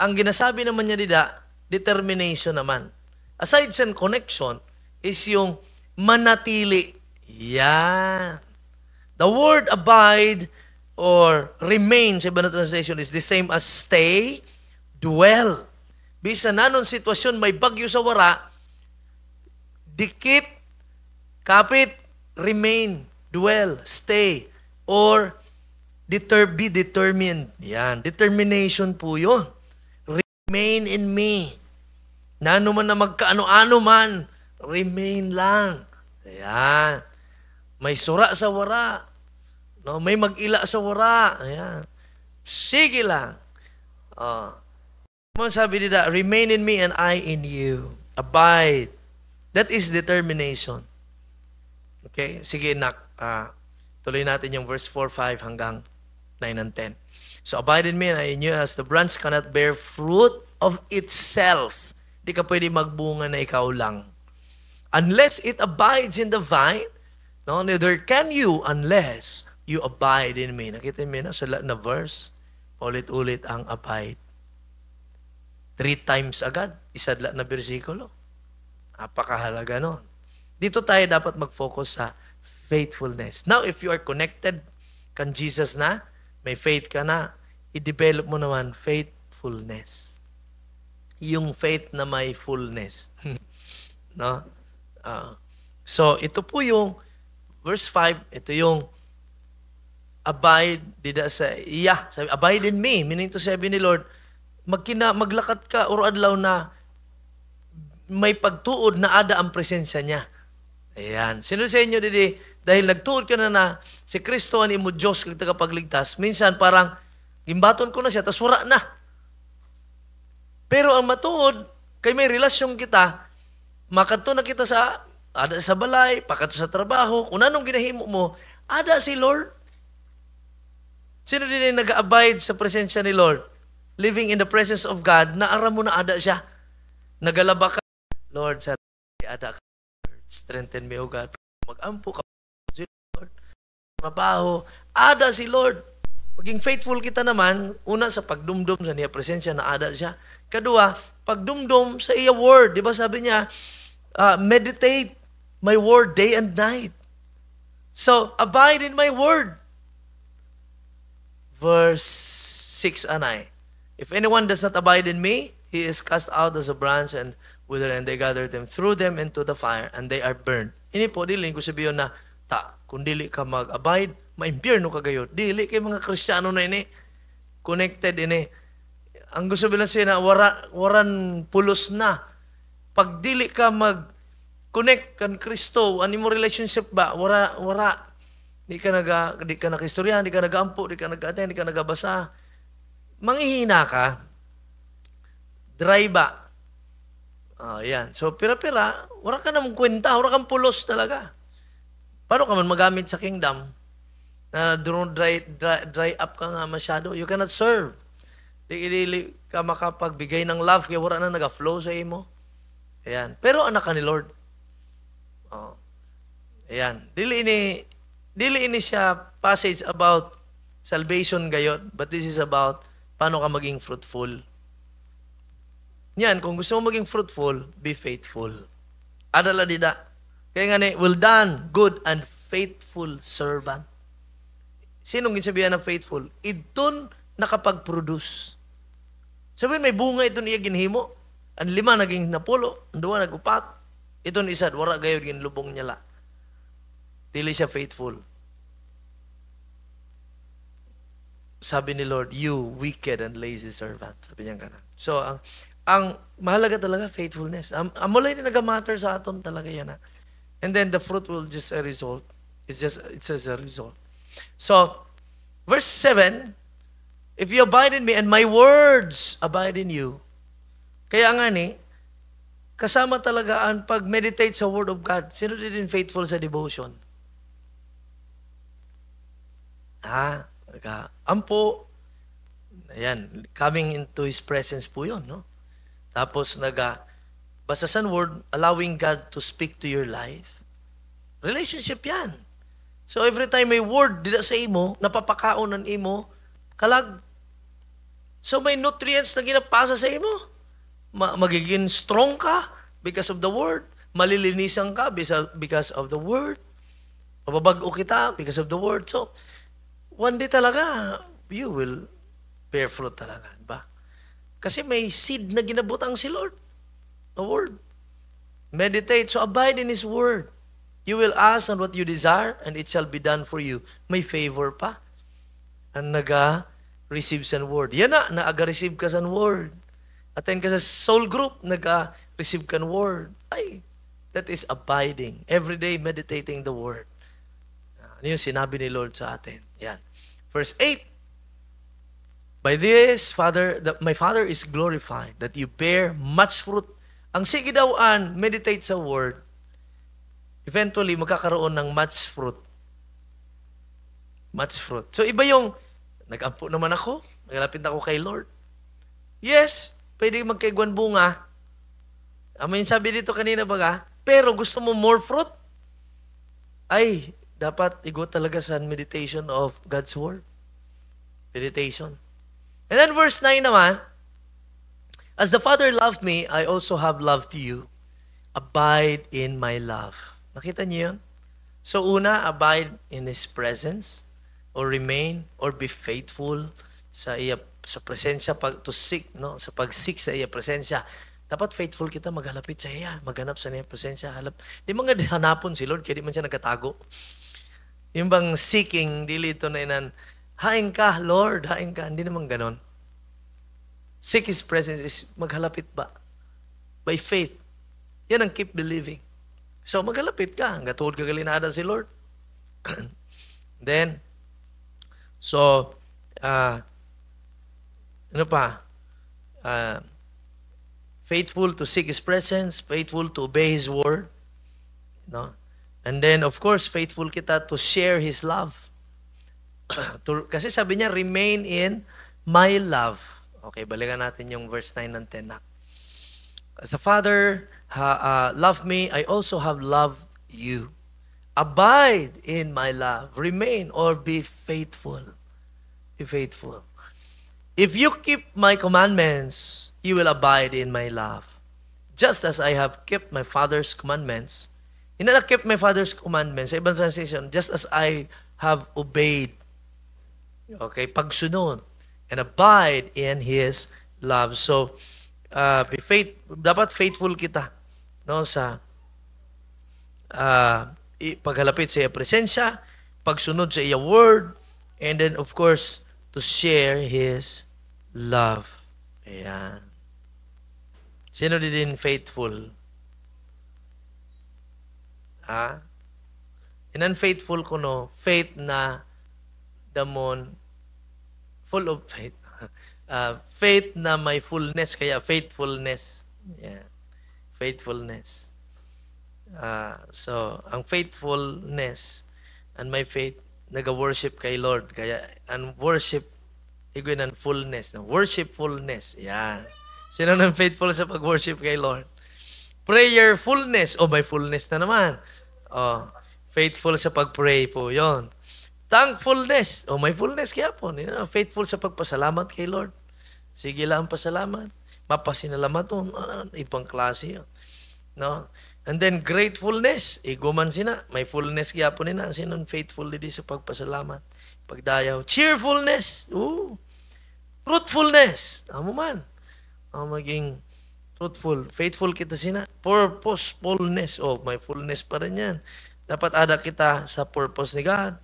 ang ginasabi naman niya dida, determination naman. Aside sa connection, is yung manatili. Yan. The word abide or remain sa iba na translation is the same as stay, dwell. Bisa na nun sitwasyon, may bagyo sa wara, dikit, kapit, remain, dwell, stay, or deter, be determined. Yan, determination po yun. Remain in me na ano man na magkaano-ano man, remain lang. Ayan. May sura sa wara. No, may magila sa wara. Ayan. Sige lang. Oh. Ano sabi nila? Remain in me and I in you. Abide. That is determination. Okay? Sige, nak. Uh, tuloy natin yung verse 4, 5 hanggang 9 and 10. So abide in me and I in you as the branch cannot bear fruit of itself hindi ka pwede magbunga na ikaw lang. Unless it abides in the vine, no, neither can you unless you abide in me. Nakita mo na sa na verse? Ulit-ulit ang abide. Three times agad, isadla na bersikulo. Napakahalaga noon. Dito tayo dapat mag-focus sa faithfulness. Now, if you are connected kan Jesus na, may faith ka na, i-develop mo naman faithfulness yung faith na may fullness. no? Uh, so, ito po yung verse 5, ito yung abide, did I say, yeah, sabi, abide in me. Meaning to sabi ni Lord, magkina, maglakat ka or adlaw na may pagtuod na ada ang presensya niya. Ayan. Sino sa inyo, didi, dahil nagtuod ka na na si Kristo ang imo Diyos kag tagapagligtas, minsan parang gimbaton ko na siya, tas wala na. Pero ang matuod, kay may relasyon kita, makadto na kita sa ada sa balay, pakadto sa trabaho, kung anong ginahimo mo, ada si Lord. Sino din ay nag-abide sa presensya ni Lord? Living in the presence of God, naara mo na ada siya. Nagalaba ka. Lord, sa ada ka. Strengthen me, O God. Magampo ka. Lord. Trabaho. Ada si Lord. Paging faithful kita naman, una sa pagdumdum sa niya presensya na ada siya. Kadua, pagdumdum sa iya word. Di ba sabi niya, uh, meditate my word day and night. So, abide in my word. Verse 6 anay. If anyone does not abide in me, he is cast out as a branch and wither and they gather them, threw them into the fire and they are burned. Ini po, dili ko sabihin na, ta, kung dili ka mag-abide, maimpyerno kagayo. Dili kay mga Kristiyano na ini connected ini. Ang gusto bilang siya na wara, waran pulos na. Pag dili ka mag connect kan Kristo, ani mo relationship ba? Wara wara. Di ka naga di ka nakaistorya, di ka nagaampo, di ka nag-attend, di ka nagabasa. Manghihina ka. Dry ba? Ah, yan. So pira-pira, wala ka namang kwenta, wala kang pulos talaga. Paano ka man magamit sa kingdom? na don't dry, dry, dry up ka nga masyado. You cannot serve. Dili ka makapagbigay ng love kaya wala na naga-flow sa imo. Ayan. Pero anak ka ni Lord. Oh. Ayan. Dili ini dili ini siya passage about salvation gayon, but this is about paano ka maging fruitful. Yan, kung gusto mo maging fruitful, be faithful. Adala dida. Kaya nga ni, well done, good and faithful servant. Sinong ginsabihan ng faithful? Idton nakapag-produce. Sabihin, may bunga ito niya ginhimo. Ang lima naging napulo, ang duwa nagupat. Ito ni wara wala ginlubong niya la. Tili siya faithful. Sabi ni Lord, you wicked and lazy servant. Sabi niya ganun. So, ang, ang mahalaga talaga, faithfulness. Am, amulay na nag-matter sa aton talaga yan. Ha? And then the fruit will just a result. It's just, it's just a result. So, verse 7, If you abide in me and my words abide in you, kaya nga ni, kasama talaga ang pag-meditate sa Word of God. Sino din faithful sa devotion? Ha? Ka, ampo. Ayan, coming into His presence po yun, no? Tapos naga, basasan word, allowing God to speak to your life. Relationship yan. So every time may word dila sa imo, napapakaon ang imo, kalag. So may nutrients na ginapasa sa imo. Ma- magiging strong ka because of the word. Malilinisan ka because of the word. Mababago kita because of the word. So, one day talaga, you will bear fruit talaga. Ba? Kasi may seed na ginabutang si Lord. The word. Meditate. So abide in His word. You will ask on what you desire, and it shall be done for you. May favor pa. Ang naga-receive sa word. Yan na, naaga-receive ka sa word. Attend ka sa soul group, naga-receive ka word. Ay, that is abiding. Every day meditating the word. Ah, ano yung sinabi ni Lord sa atin? Yan. Verse 8, By this, Father, that my Father is glorified, that you bear much fruit. Ang sige daw an, meditate sa word, Eventually, magkakaroon ng much fruit. Much fruit. So iba yung, nagampo naman ako, nagalapit ako kay Lord. Yes, pwede magkaigwan bunga. Amin sabi dito kanina baga, pero gusto mo more fruit? Ay, dapat igo talaga sa meditation of God's Word. Meditation. And then verse 9 naman, As the Father loved me, I also have loved you. Abide in my love. Nakita niyo yun? So una, abide in His presence or remain or be faithful sa iya sa presensya pag to seek no sa pag-seek sa iya presensya dapat faithful kita maghalapit sa iya maghanap sa iya presensya halap di man nga hanapon si Lord kaya di man siya nagkatago yung bang seeking dili to na inan hain ka Lord hain ka hindi naman ganon seek His presence is maghalapit ba by faith yan ang keep believing So magalapit ka hanggat tuod ka kalinada si Lord. Then, so, uh, ano pa? Uh, faithful to seek His presence, faithful to obey His word. No? And then, of course, faithful kita to share His love. to, kasi sabi niya, remain in my love. Okay, balikan natin yung verse 9 and 10 na. As a father ha, uh, loved me, I also have loved you. Abide in my love. Remain or be faithful. Be faithful. If you keep my commandments, you will abide in my love. Just as I have kept my Father's commandments. Hindi na kept my Father's commandments. Sa ibang translation, just as I have obeyed. Okay, pagsunod. And abide in His love. So, uh, be faith, dapat faithful kita no, sa uh, paghalapit sa iya presensya, pagsunod sa iya word, and then of course, to share His love. Ayan. Sino din faithful? Ha? And unfaithful ko no, faith na damon, full of faith. Uh, faith na may fullness, kaya faithfulness. Yeah faithfulness. Uh, so, ang faithfulness and my faith, nag-worship kay Lord. Kaya, ang worship, higwin ang fullness. Worshipfulness. Yan. Sino nang faithful sa pag-worship kay Lord? Prayerfulness. O, oh, may fullness na naman. Oh, faithful sa pag-pray po yon. Thankfulness. O, oh, may fullness kaya po. You know, faithful sa pagpasalamat kay Lord. Sige lang pasalamat mapasinalamaton ah, ibang klase oh, no and then gratefulness iguman sina may fullness kaya gyapon nina sinon faithful didi sa pagpasalamat pagdayaw cheerfulness ooh truthfulness amo man ang maging truthful faithful kita sina purposefulness oh may fullness pa rin yan dapat ada kita sa purpose ni God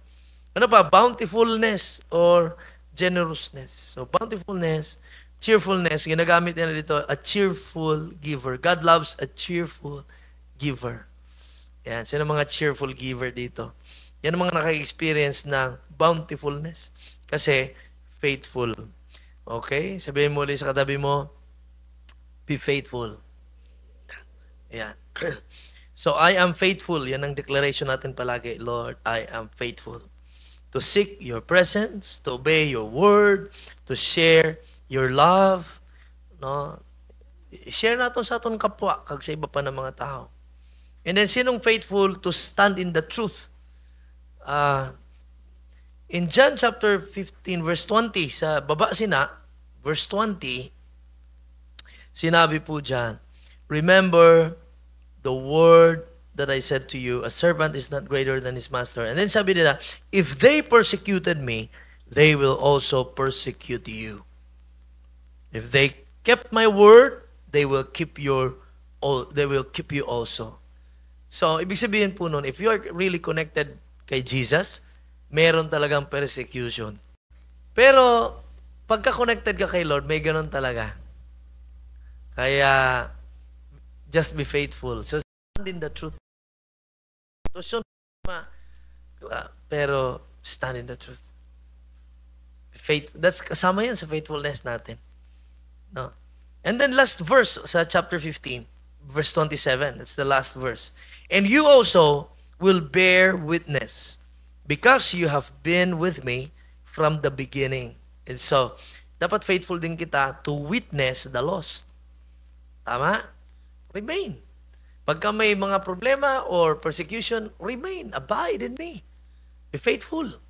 ano pa bountifulness or generousness so bountifulness Cheerfulness, ginagamit nila dito, a cheerful giver. God loves a cheerful giver. Yan, sino mga cheerful giver dito? Yan ang mga naka experience ng bountifulness kasi faithful. Okay? Sabihin mo ulit sa katabi mo, be faithful. Yan. so, I am faithful. Yan ang declaration natin palagi. Lord, I am faithful. To seek your presence, to obey your word, to share your love, no? Share nato sa aton kapwa kag sa iba pa ng mga tao. And then sinong faithful to stand in the truth? Uh, in John chapter 15 verse 20 sa baba sina verse 20 sinabi po diyan, remember the word that I said to you, a servant is not greater than his master. And then sabi nila, if they persecuted me, they will also persecute you. If they kept my word, they will keep your all they will keep you also. So, ibig sabihin po nun, if you are really connected kay Jesus, meron talagang persecution. Pero, pagka-connected ka kay Lord, may ganun talaga. Kaya, just be faithful. So, stand in the truth. Ah, pero, stand in the truth. Faith, that's kasama yan sa faithfulness natin. No? And then last verse sa chapter 15, verse 27. it's the last verse. And you also will bear witness because you have been with me from the beginning. And so, dapat faithful din kita to witness the lost. Tama? Remain. Pagka may mga problema or persecution, remain. Abide in me. Be faithful.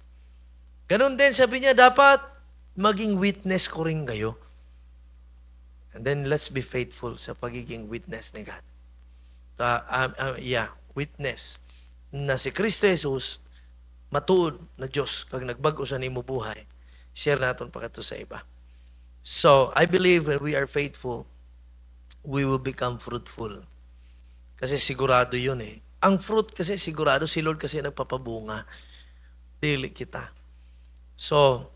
Ganon din, sabi niya, dapat maging witness ko rin kayo And then let's be faithful sa pagiging witness ni God. Uh, um, uh, yeah, witness na si Kristo Jesus matuod na Dios kag nagbag-o sa nimo buhay. Share naton pa kato sa iba. So, I believe when we are faithful, we will become fruitful. Kasi sigurado yun eh. Ang fruit kasi sigurado, si Lord kasi nagpapabunga. Dili kita. So,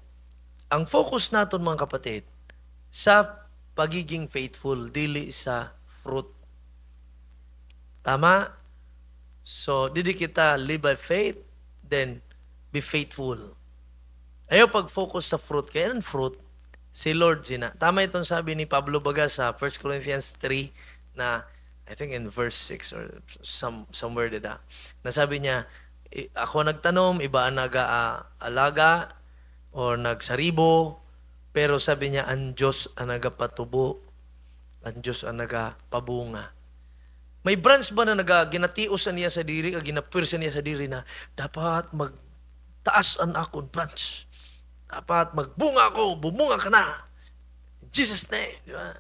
ang focus naton mga kapatid, sa pagiging faithful, dili sa fruit. Tama? So, didi kita live by faith, then be faithful. Ayaw pag-focus sa fruit. Kaya ng fruit, si Lord sina. Tama itong sabi ni Pablo Baga sa 1 Corinthians 3 na I think in verse 6 or some, somewhere dida. Nasabi niya, ako nagtanom, iba ang nag-aalaga ah, or nagsaribo, pero sabi niya, ang Diyos ang nagapatubo, ang Diyos ang nagapabunga. May branch ba na nagaginatiusan niya sa diri, ginapwirsa niya sa diri na dapat magtaas ang akong branch. Dapat magbunga ako, bumunga ka na. Jesus name. Di ba?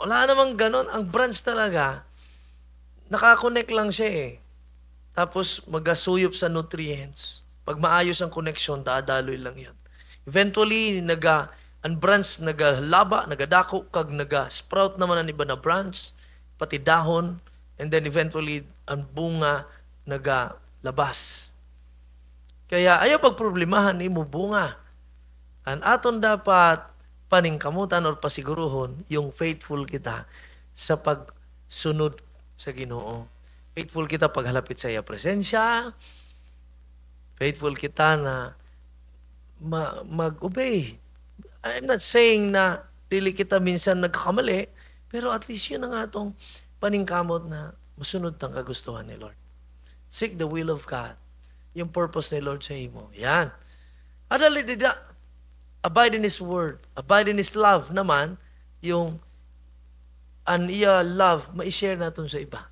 Wala namang ganon. Ang branch talaga, nakakonek lang siya eh. Tapos magasuyop sa nutrients. Pag maayos ang connection, dadaloy lang yan. Eventually, naga ang branch nagalaba, nagadako, kag naga-sprout naman ang iba na branch, pati dahon, and then eventually, ang bunga nagalabas. Kaya ayaw pagproblemahan ni mo bunga. Ang aton dapat paningkamutan or pasiguruhon yung faithful kita sa pagsunod sa Ginoo. Faithful kita paghalapit sa iya presensya. Faithful kita na ma- mag-obey. I'm not saying na dili kita minsan nagkakamali, pero at least yun ang atong paningkamot na masunod ang kagustuhan ni Lord. Seek the will of God. Yung purpose ni Lord sa imo. Yan. Adali did Abide in His Word. Abide in His love naman. Yung an iya love, ma-share natin sa iba.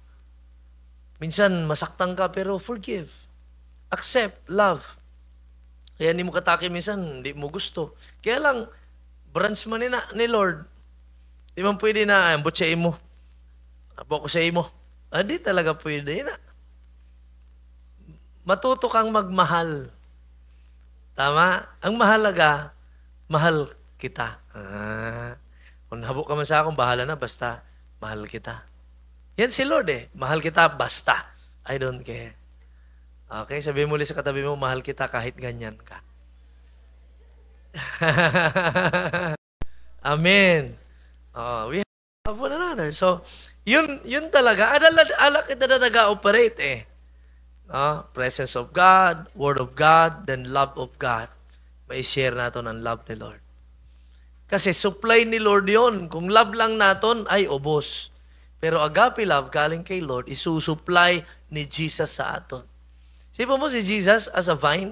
Minsan, masaktan ka, pero forgive. Accept, love. Kaya hindi mo katake minsan, hindi mo gusto. Kaya lang, branch man ni, na, ni Lord, di man pwede na, ambot sa imo. Apo ko sa imo. Ah, talaga pwede na. Matuto kang magmahal. Tama? Ang mahalaga, mahal kita. Ah. Kung habok ka man sa akong, bahala na, basta mahal kita. Yan si Lord eh. Mahal kita, basta. I don't care. Okay, sabi mo ulit sa katabi mo, mahal kita kahit ganyan ka. Amen. Oh, we have one another. So, yun, yun talaga. Adala, ala kita na nag-operate eh. No? Presence of God, Word of God, then love of God. May share nato ng love ni Lord. Kasi supply ni Lord yon. Kung love lang naton, ay obos. Pero agape love, galing kay Lord, isusupply ni Jesus sa aton. Sipo mo si Jesus as a vine,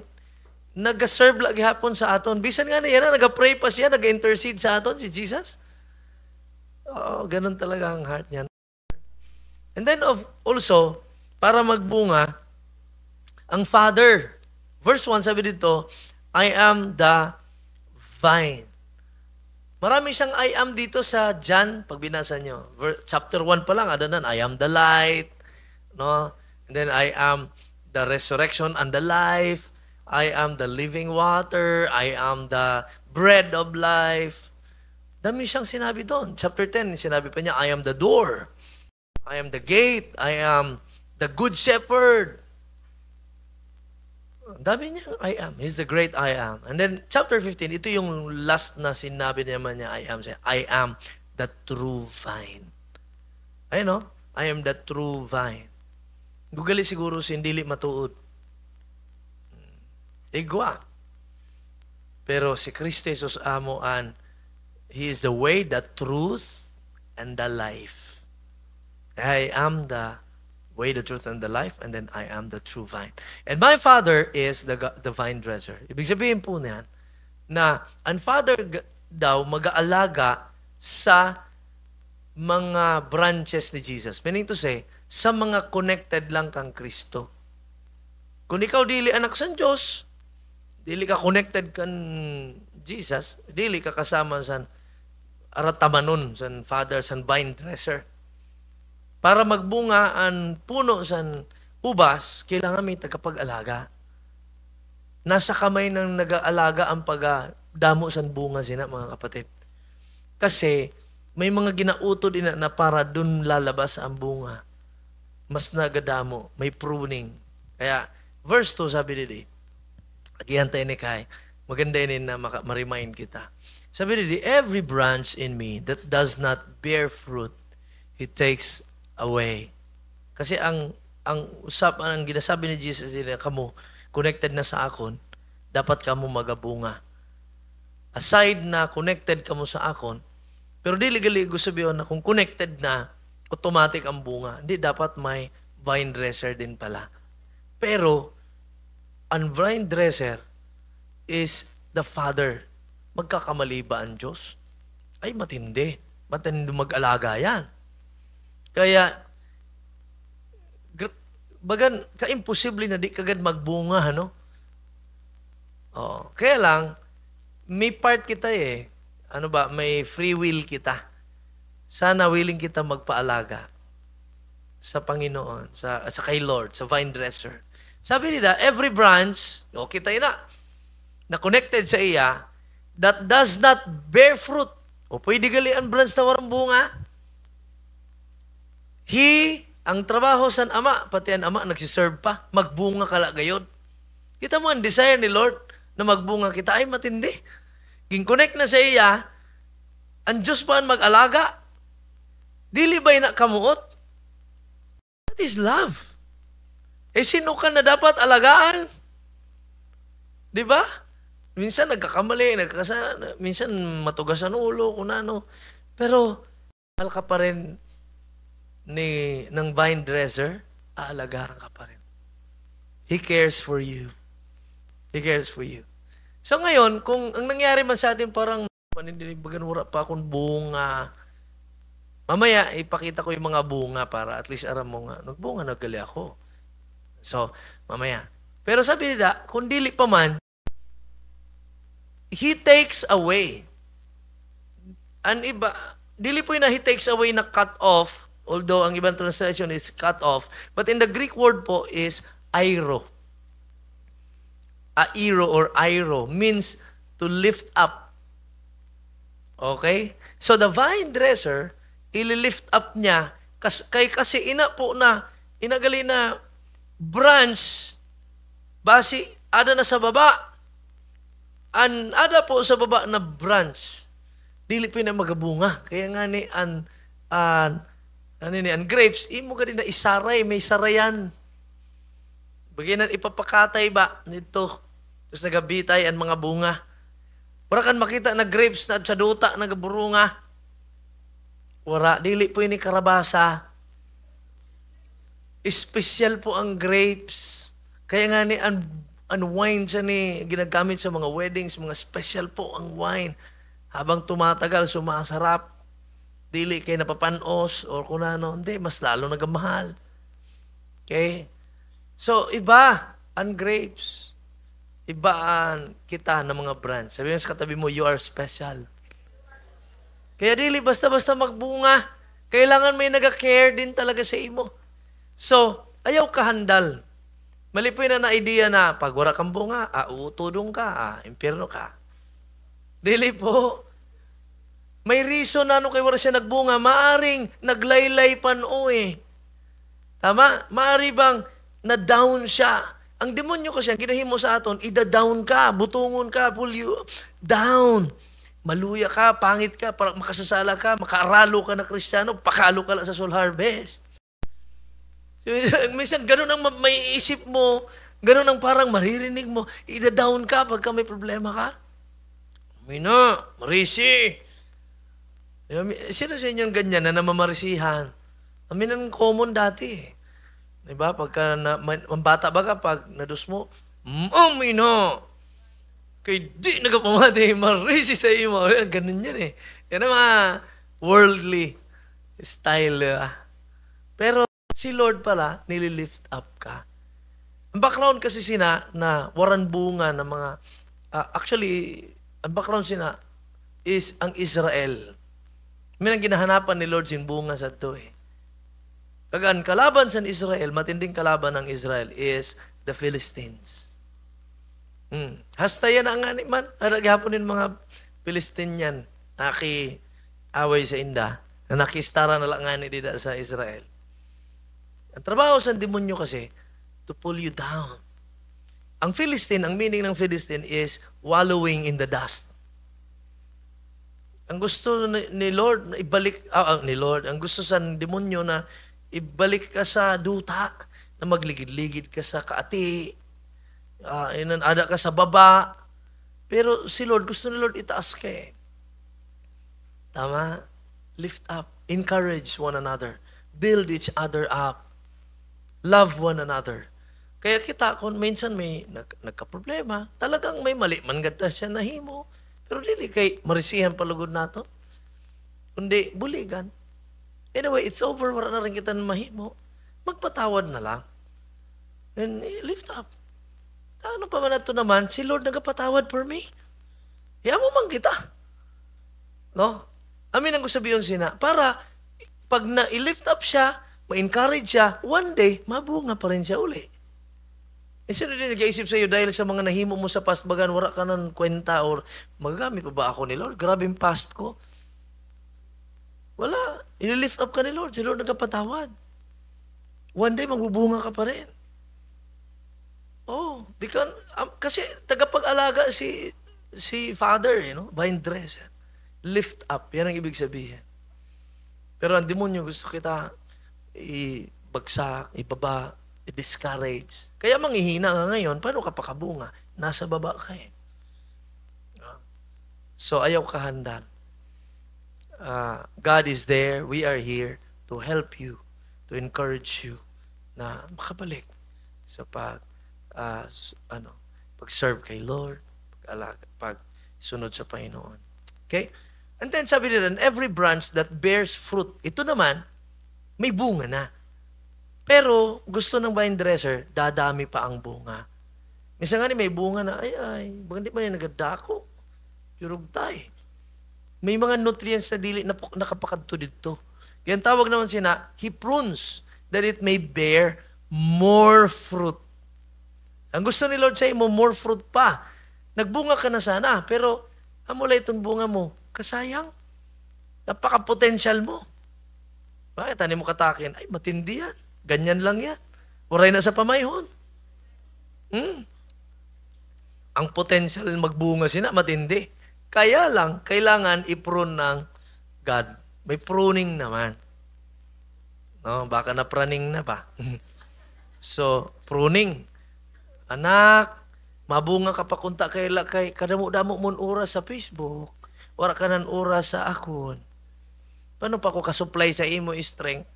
nag-serve lagi hapon sa aton. Bisan nga na na, nag-pray pa siya, nag-intercede sa aton si Jesus. Oh, ganun talaga ang heart niya. And then of also, para magbunga, ang Father, verse 1 sabi dito, I am the vine. Marami siyang I am dito sa John, pag binasa nyo. Chapter 1 pa lang, ada nan, I am the light. No? And then I am the resurrection and the life. I am the living water. I am the bread of life. Dami siyang sinabi doon. Chapter 10, sinabi pa niya, I am the door. I am the gate. I am the good shepherd. Dami niya, I am. He's the great I am. And then chapter 15, ito yung last na sinabi niya man niya, I am. I am the true vine. Ayun no? I am the true vine. Gugali siguro sin dili matuod. Igwa. Pero si Kristo Jesus amo an He is the way, the truth, and the life. I am the way, the truth, and the life, and then I am the true vine. And my Father is the, the vine dresser. Ibig sabihin po niyan na ang Father daw mag-aalaga sa mga branches ni Jesus. Meaning to say, sa mga connected lang kang Kristo. Kung ikaw dili anak sa Diyos, dili ka connected kan Jesus, dili ka kasama sa aratamanon, sa Father, sa vine dresser. Para magbunga ang puno sa ubas, kailangan may tagapag-alaga. Nasa kamay ng nag-aalaga ang pagdamo sa bunga sina, mga kapatid. Kasi may mga ginauto din na para dun lalabas ang bunga mas nagadamo, may pruning. Kaya, verse 2 sabi nili, agihantay ni Kai, maganda yun na ma-remind kita. Sabi nili, every branch in me that does not bear fruit, He takes away. Kasi ang ang usap ang ginasabi ni Jesus din kamo connected na sa akon, dapat kamo magabunga. Aside na connected kamo sa akon, pero dili gali ko na kung connected na automatic ang bunga. Hindi, dapat may vine dresser din pala. Pero, ang vine dresser is the Father. Magkakamali ba ang Diyos? Ay, matindi. Matindi mag-alaga yan. Kaya, bagan, ka-imposible na di kagad magbunga, ano? Oh, Kaya lang, may part kita eh. Ano ba, may free will kita. Sana willing kita magpaalaga sa Panginoon, sa, sa kay Lord, sa vine dresser. Sabi nila, every branch, o oh, kita na, na connected sa iya, that does not bear fruit. O pwede gali ang branch na warang bunga. He, ang trabaho sa ama, pati ang ama nagsiserve pa, magbunga kala gayon. Kita mo ang desire ni Lord na magbunga kita ay matindi. Ging connect na sa iya, ang Diyos pa ang mag-alaga, Dili ba'y nakamuot? That is love. Eh, sino ka na dapat alagaan? Di ba? Minsan nagkakamali, nagkakasana, minsan matugas ang ulo, kung ano. Pero, mahal ka pa rin ni, ng vine dresser, aalagaan ka pa rin. He cares for you. He cares for you. So ngayon, kung ang nangyari man sa atin parang manindinig, bagan wala pa akong bunga, Mamaya, ipakita ko yung mga bunga para at least aram mo nga, nagbunga nagali ako. So, mamaya. Pero sabi nila, kung dili pa man, He takes away. An iba, dili po na He takes away na cut off, although ang ibang translation is cut off, but in the Greek word po is airo. Airo or airo means to lift up. Okay? So the vine dresser ililift up niya kasi, kay kasi ina po na inagali na branch basi ada na sa baba an ada po sa baba na branch dili pa na magabunga kaya nga ni an an ano ni an grapes imo gani na isaray may sarayan Baginan ipapakatay ba nito tapos nagabitay ang mga bunga. Para kan makita na grapes na sa duta nagaburunga. Wara, dili po ini karabasa. special po ang grapes. Kaya nga ni ang ang wine sa ni ginagamit sa mga weddings, mga special po ang wine. Habang tumatagal, sumasarap. Dili kay napapanos or kuno ano. Hindi, mas lalo nagamahal. Okay? So, iba ang grapes. Iba ang kita ng mga brands. Sabi mo sa katabi mo, you are special. Kaya dili basta-basta magbunga, kailangan may naga-care din talaga sa imo. So, ayaw ka Mali po na na idea na pag wala kang bunga, autudong ka, ah, impyerno ka. Dili po. May reason na ano kay wala siya nagbunga, maaring naglaylay pano eh. Tama? Maari bang na-down siya? Ang demonyo kasi ang ginahimo sa aton, ida-down ka, butungon ka, pull you down maluya ka, pangit ka, para makasasala ka, makaaralo ka na kristyano, pakalo ka lang sa soul harvest. So, minsan ganun ang may isip mo, ganun ang parang maririnig mo, ida-down ka pagka may problema ka. Mina, marisi. Sino sa inyo ganyan na namamarisihan? Amin ang common dati eh. Diba? Pagka na, may, bata ba ka, pag nadus mo, mm, oh, kay di nagapamada marisi sa imo. mga ganun yan eh yan ang mga worldly style ah. pero si Lord pala nililift up ka ang background kasi sina na waran bunga ng mga uh, actually ang background sina is ang Israel may nang ginahanapan ni Lord sin bunga sa to eh Kagan, kalaban sa Israel, matinding kalaban ng Israel is the Philistines. Hmm. Hasta yan ang ani man. Nagihapon din mga Pilistinian naki away sa inda na nakistara na lang ani dida sa Israel. Ang trabaho sa demonyo kasi to pull you down. Ang Philistine, ang meaning ng Philistine is wallowing in the dust. Ang gusto ni, Lord na ibalik uh, uh, ni Lord, ang gusto sa demonyo na ibalik ka sa duta, na magligid-ligid ka sa kaati, uh, ah, inanada ka sa baba. Pero si Lord, gusto ni Lord itaas ka eh. Tama? Lift up. Encourage one another. Build each other up. Love one another. Kaya kita, kung minsan may nag, nagka-problema, talagang may mali man gata siya na himo. Pero dili kay marisihan palugod nato. Kundi buligan. Anyway, it's over. Wala na rin kita mahimo. Magpatawad na lang. And eh, lift up. Ano pa man ito naman, si Lord nagapatawad for me. Hiya mo man kita. No? Amin ang gusto sabihin sina. Para pag na-lift up siya, ma-encourage siya, one day, mabunga pa rin siya uli. E sino din nag-iisip sa iyo dahil sa mga nahimo mo sa past bagan, wala ka ng kwenta or magagamit pa ba ako ni Lord? Grabe yung past ko. Wala. I-lift up ka ni Lord. Si Lord nagkapatawad. One day, magbubunga ka pa rin. Oh, di ka, um, kasi tagapag-alaga si si father, you know, by dress. Eh. Lift up, yan ang ibig sabihin. Pero ang demonyo gusto kita ibagsak, ibaba, i-discourage. Kaya manghihina nga ngayon, paano ka pakabunga? Nasa baba ka eh. Ah. So ayaw ka handa. Uh, ah, God is there, we are here to help you, to encourage you na makabalik sa pag uh, ano, pag-serve kay Lord, pag-alaga, pag-sunod sa Panginoon. Okay? And then sabi nila, every branch that bears fruit, ito naman, may bunga na. Pero gusto ng vine dresser, dadami pa ang bunga. Minsan nga may bunga na, ay ay, bakit di ba yan nagadako? Yurog tayo. May mga nutrients na dili na nakapakadto dito. Kaya tawag naman sina, he prunes that it may bear more fruit. Ang gusto ni Lord sa imo, more fruit pa. Nagbunga ka na sana, pero amulay itong bunga mo, kasayang. Napaka-potential mo. Bakit? Ano mo katakin? Ay, matindi yan. Ganyan lang yan. Uray na sa pamayhon. Hmm? Ang potential magbunga sina, matindi. Kaya lang, kailangan iprune ng God. May pruning naman. No, baka na praning na pa. so, pruning. Anak, mabunga ka pa kunta kay lakay, kadamo-damo mon oras sa Facebook, wala ka ng oras sa akon. Paano pa ko kasupply sa imo strength?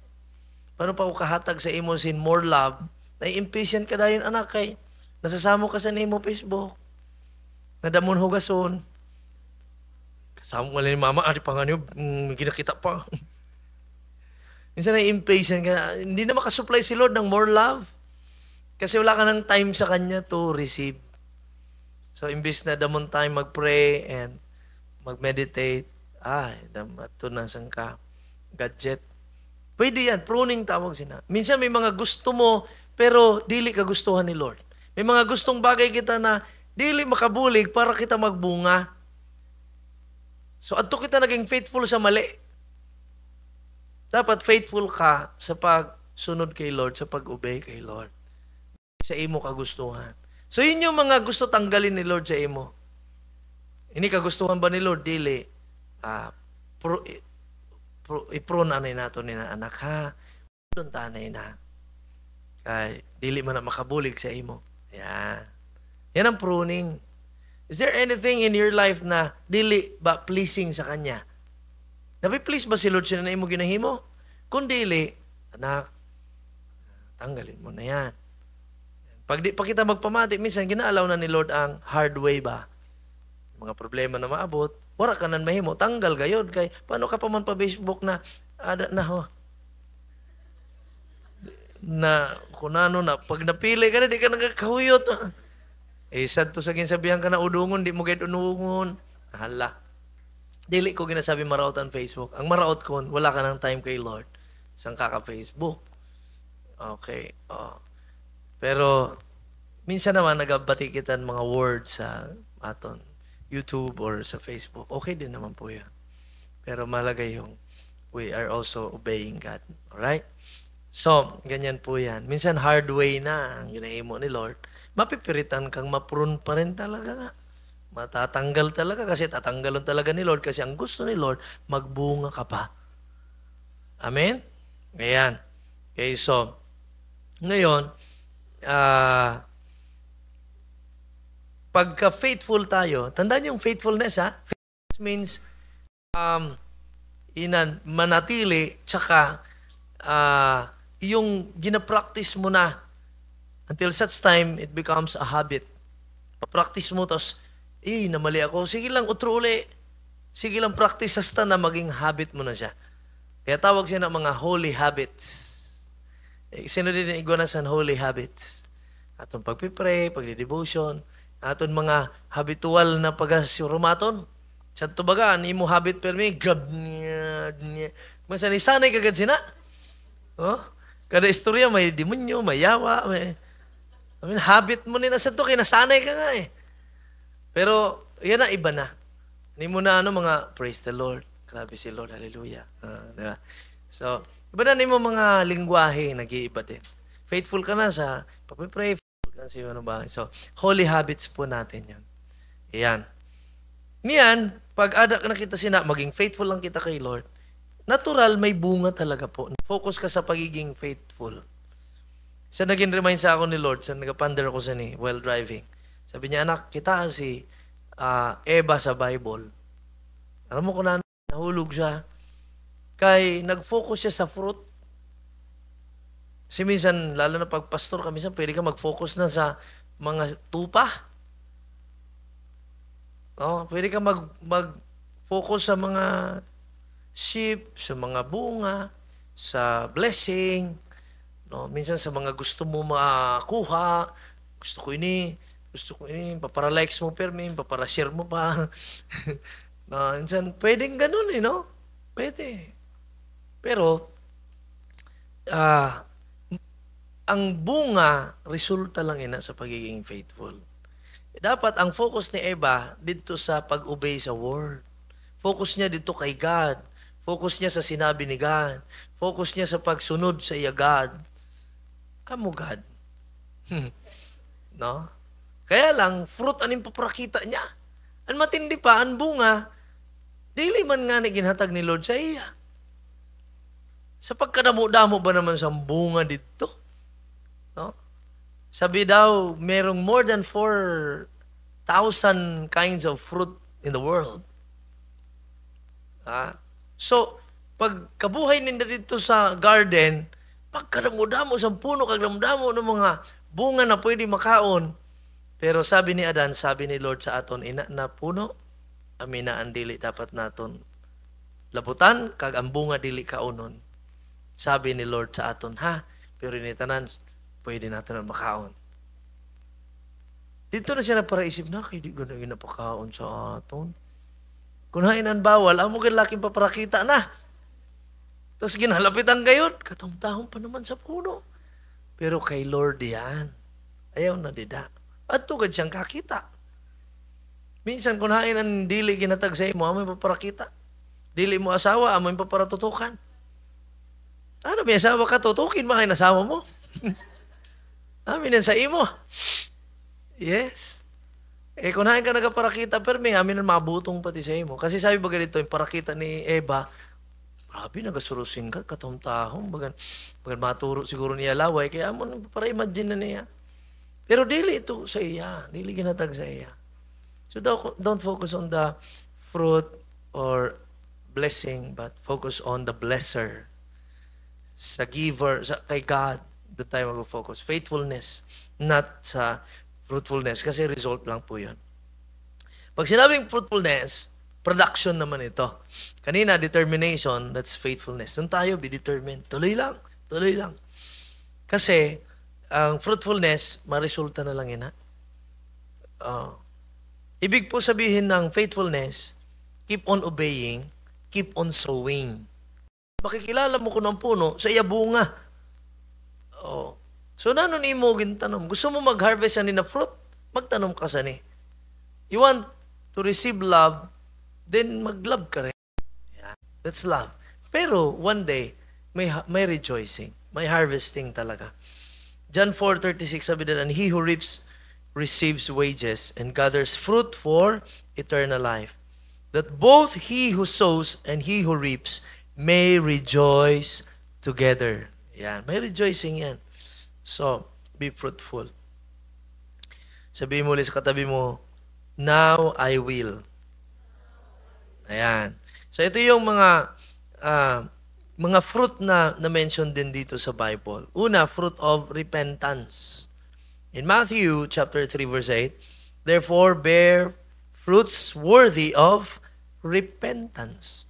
Paano pa ko kahatag sa imo sin more love? Nai-impatient ka dayon anak kay nasasamo ka sa nimo Facebook. Nadamon hugason. Kasama ko ni mama, ari pa nga niyo, mm, ginakita pa. Minsan na impatient ka, hindi na makasupply si Lord ng more love. Kasi wala ka ng time sa Kanya to receive. So, imbis na damon tayo mag-pray and mag-meditate, ah, damato na saan ka, gadget. Pwede yan, pruning tawag sina. Minsan may mga gusto mo, pero dili ka gustuhan ni Lord. May mga gustong bagay kita na dili makabulig para kita magbunga. So, adto kita naging faithful sa mali. Dapat faithful ka sa pagsunod kay Lord, sa pag-obey kay Lord sa imo kagustuhan. So yun yung mga gusto tanggalin ni Lord sa imo. Ini kagustuhan ba ni Lord? Dili. Uh, pro, pro, i-prone anay nato ni na anak ha. Doon tanay na. Kay, dili man makabulig sa imo. Yan. Yan ang pruning. Is there anything in your life na dili ba pleasing sa kanya? Nabi-please ba si Lord sa na imo ginahimo? Kung dili, anak, tanggalin mo na yan. Pag di pa kita magpamati, minsan ginaalaw na ni Lord ang hard way ba? Mga problema na maabot, wala ka nan mahimo, tanggal gayod kay paano ka pa man pa Facebook na ada na ho. Na kunano na pag napili ka na di ka nagkahuyot. Eh sad to sa ginsabihan ka na udungon di mo gayud unungon. Hala. Dili ko ginasabi maraot ang Facebook. Ang maraot kon wala ka nang time kay Lord. Sang kaka Facebook. Okay. Oh. Pero minsan naman nagabati mga words sa aton YouTube or sa Facebook. Okay din naman po 'yan. Pero mahalaga yung we are also obeying God. Alright? So, ganyan po yan. Minsan hard way na ang ginahimo ni Lord. Mapipiritan kang maprun pa rin talaga nga. Matatanggal talaga kasi tatanggalon talaga ni Lord kasi ang gusto ni Lord, magbunga ka pa. Amen? Ayan. Okay, so, ngayon, uh, pagka faithful tayo, tandaan yung faithfulness ha. Faithfulness means um, inan, manatili, tsaka uh, yung ginapractice mo na until such time it becomes a habit. Papractice mo, tapos, eh, namali ako. Sige lang, utro uli. Sige lang, practice hasta na maging habit mo na siya. Kaya tawag siya ng mga holy habits. Eh, Sino din iguna san holy habits? Atong pagpipray, pagdedevotion, devotion aton mga habitual na pagasurumaton. Sa tubaga, ni mo habit me, grab niya, niya. Masanisanay kagad sina. Oh? Kada istorya may demonyo, may yawa, may... I mean, habit mo nila sa to, kinasanay ka nga eh. Pero, yan na, iba na. Hindi mo na ano mga, praise the Lord. Grabe si Lord, hallelujah. Uh, diba? So, Iba na mo mga lingwahe nag-iibatid. Eh. Faithful ka na sa pagpipray, faithful ka sa ano ba. So, holy habits po natin yan. Yan. Niyan, pag ada na kita sina, maging faithful lang kita kay Lord, natural may bunga talaga po. Focus ka sa pagiging faithful. Sa naging remind sa ako ni Lord, sa nagapander ko sa ni while driving, sabi niya, anak, kita si uh, Eva sa Bible. Alam mo kung na nahulog siya, Kay nag-focus siya sa fruit. Si minsan, lalo na pag pastor kami, minsan pwede ka mag-focus na sa mga tupa. No? Pwede ka mag, mag-focus sa mga sheep, sa mga bunga, sa blessing, no? minsan sa mga gusto mo makuha, gusto ko ini, gusto ko ini, papara likes mo pero may papara share mo pa. no, minsan pwedeng ganun eh, no? Pwede. Pero, uh, ang bunga, resulta lang ina sa pagiging faithful. Dapat ang focus ni Eva dito sa pag-obey sa word. Focus niya dito kay God. Focus niya sa sinabi ni God. Focus niya sa pagsunod sa iya God. Amo God. Hmm. no? Kaya lang, fruit anin paprakita niya. Ang matindi pa, ang bunga, daily man nga ni ginhatag ni Lord sa iya. Sa pagkadamo-damo ba naman sa bunga dito? No? Sabi daw, merong more than 4,000 kinds of fruit in the world. Ah? So, pagkabuhay ninda dito sa garden, pagkadamo-damo sa puno, kagdamo-damo ng mga bunga na pwede makaon. Pero sabi ni Adan, sabi ni Lord sa aton, ina na puno, amina ang dili dapat naton labutan, kag ang bunga dili kaonon sabi ni Lord sa aton, ha? Pero ni tanan, pwede nato na makaon. Dito na siya na isip, na, kay di ko na ginapakaon sa aton. Kung hainan bawal, amo gid laking paparakita na. Tapos ang gayon, katong-tahong pa naman sa puno. Pero kay Lord yan, ayaw na dida. At tugad siyang kakita. Minsan kung hainan dili ginatag sa imo, amoy paparakita. Dili mo asawa, amoy paparatutukan. Ano, may asawa ka, tutukin mo kayo mo. amin yan sa imo. Yes. Eh, kunahin ka nagparakita, pero may amin ang mabutong pati sa imo. Kasi sabi ba ganito, yung parakita ni Eva, grabe, nagasurusin ka, katumtahong, bagan, bagan maturo siguro niya laway, kaya mo, para imagine na niya. Pero dili ito sa iya, dili ginatag sa iya. So don't focus on the fruit or blessing, but focus on the blesser sa giver, sa, kay God, doon tayo mag-focus. Faithfulness, not sa fruitfulness, kasi result lang po yun. Pag sinabing fruitfulness, production naman ito. Kanina, determination, that's faithfulness. Doon tayo, be determined. Tuloy lang, tuloy lang. Kasi, ang fruitfulness, maresulta na lang ina. Uh, oh. ibig po sabihin ng faithfulness, keep on obeying, keep on sowing makikilala mo ko ng puno sa iya bunga. Oh. So nanon imo gintanom. Gusto mo mag-harvest ani na fruit? Magtanom ka sa ni. You want to receive love, then mag-love ka rin. Yeah. That's love. Pero one day, may, may rejoicing. May harvesting talaga. John 4.36 sabi din, And he who reaps receives wages and gathers fruit for eternal life. That both he who sows and he who reaps may rejoice together. Yan. May rejoicing yan. So, be fruitful. Sabihin mo ulit sa katabi mo, Now I will. Ayan. So, ito yung mga uh, mga fruit na na-mention din dito sa Bible. Una, fruit of repentance. In Matthew chapter 3 verse 8, Therefore bear fruits worthy of repentance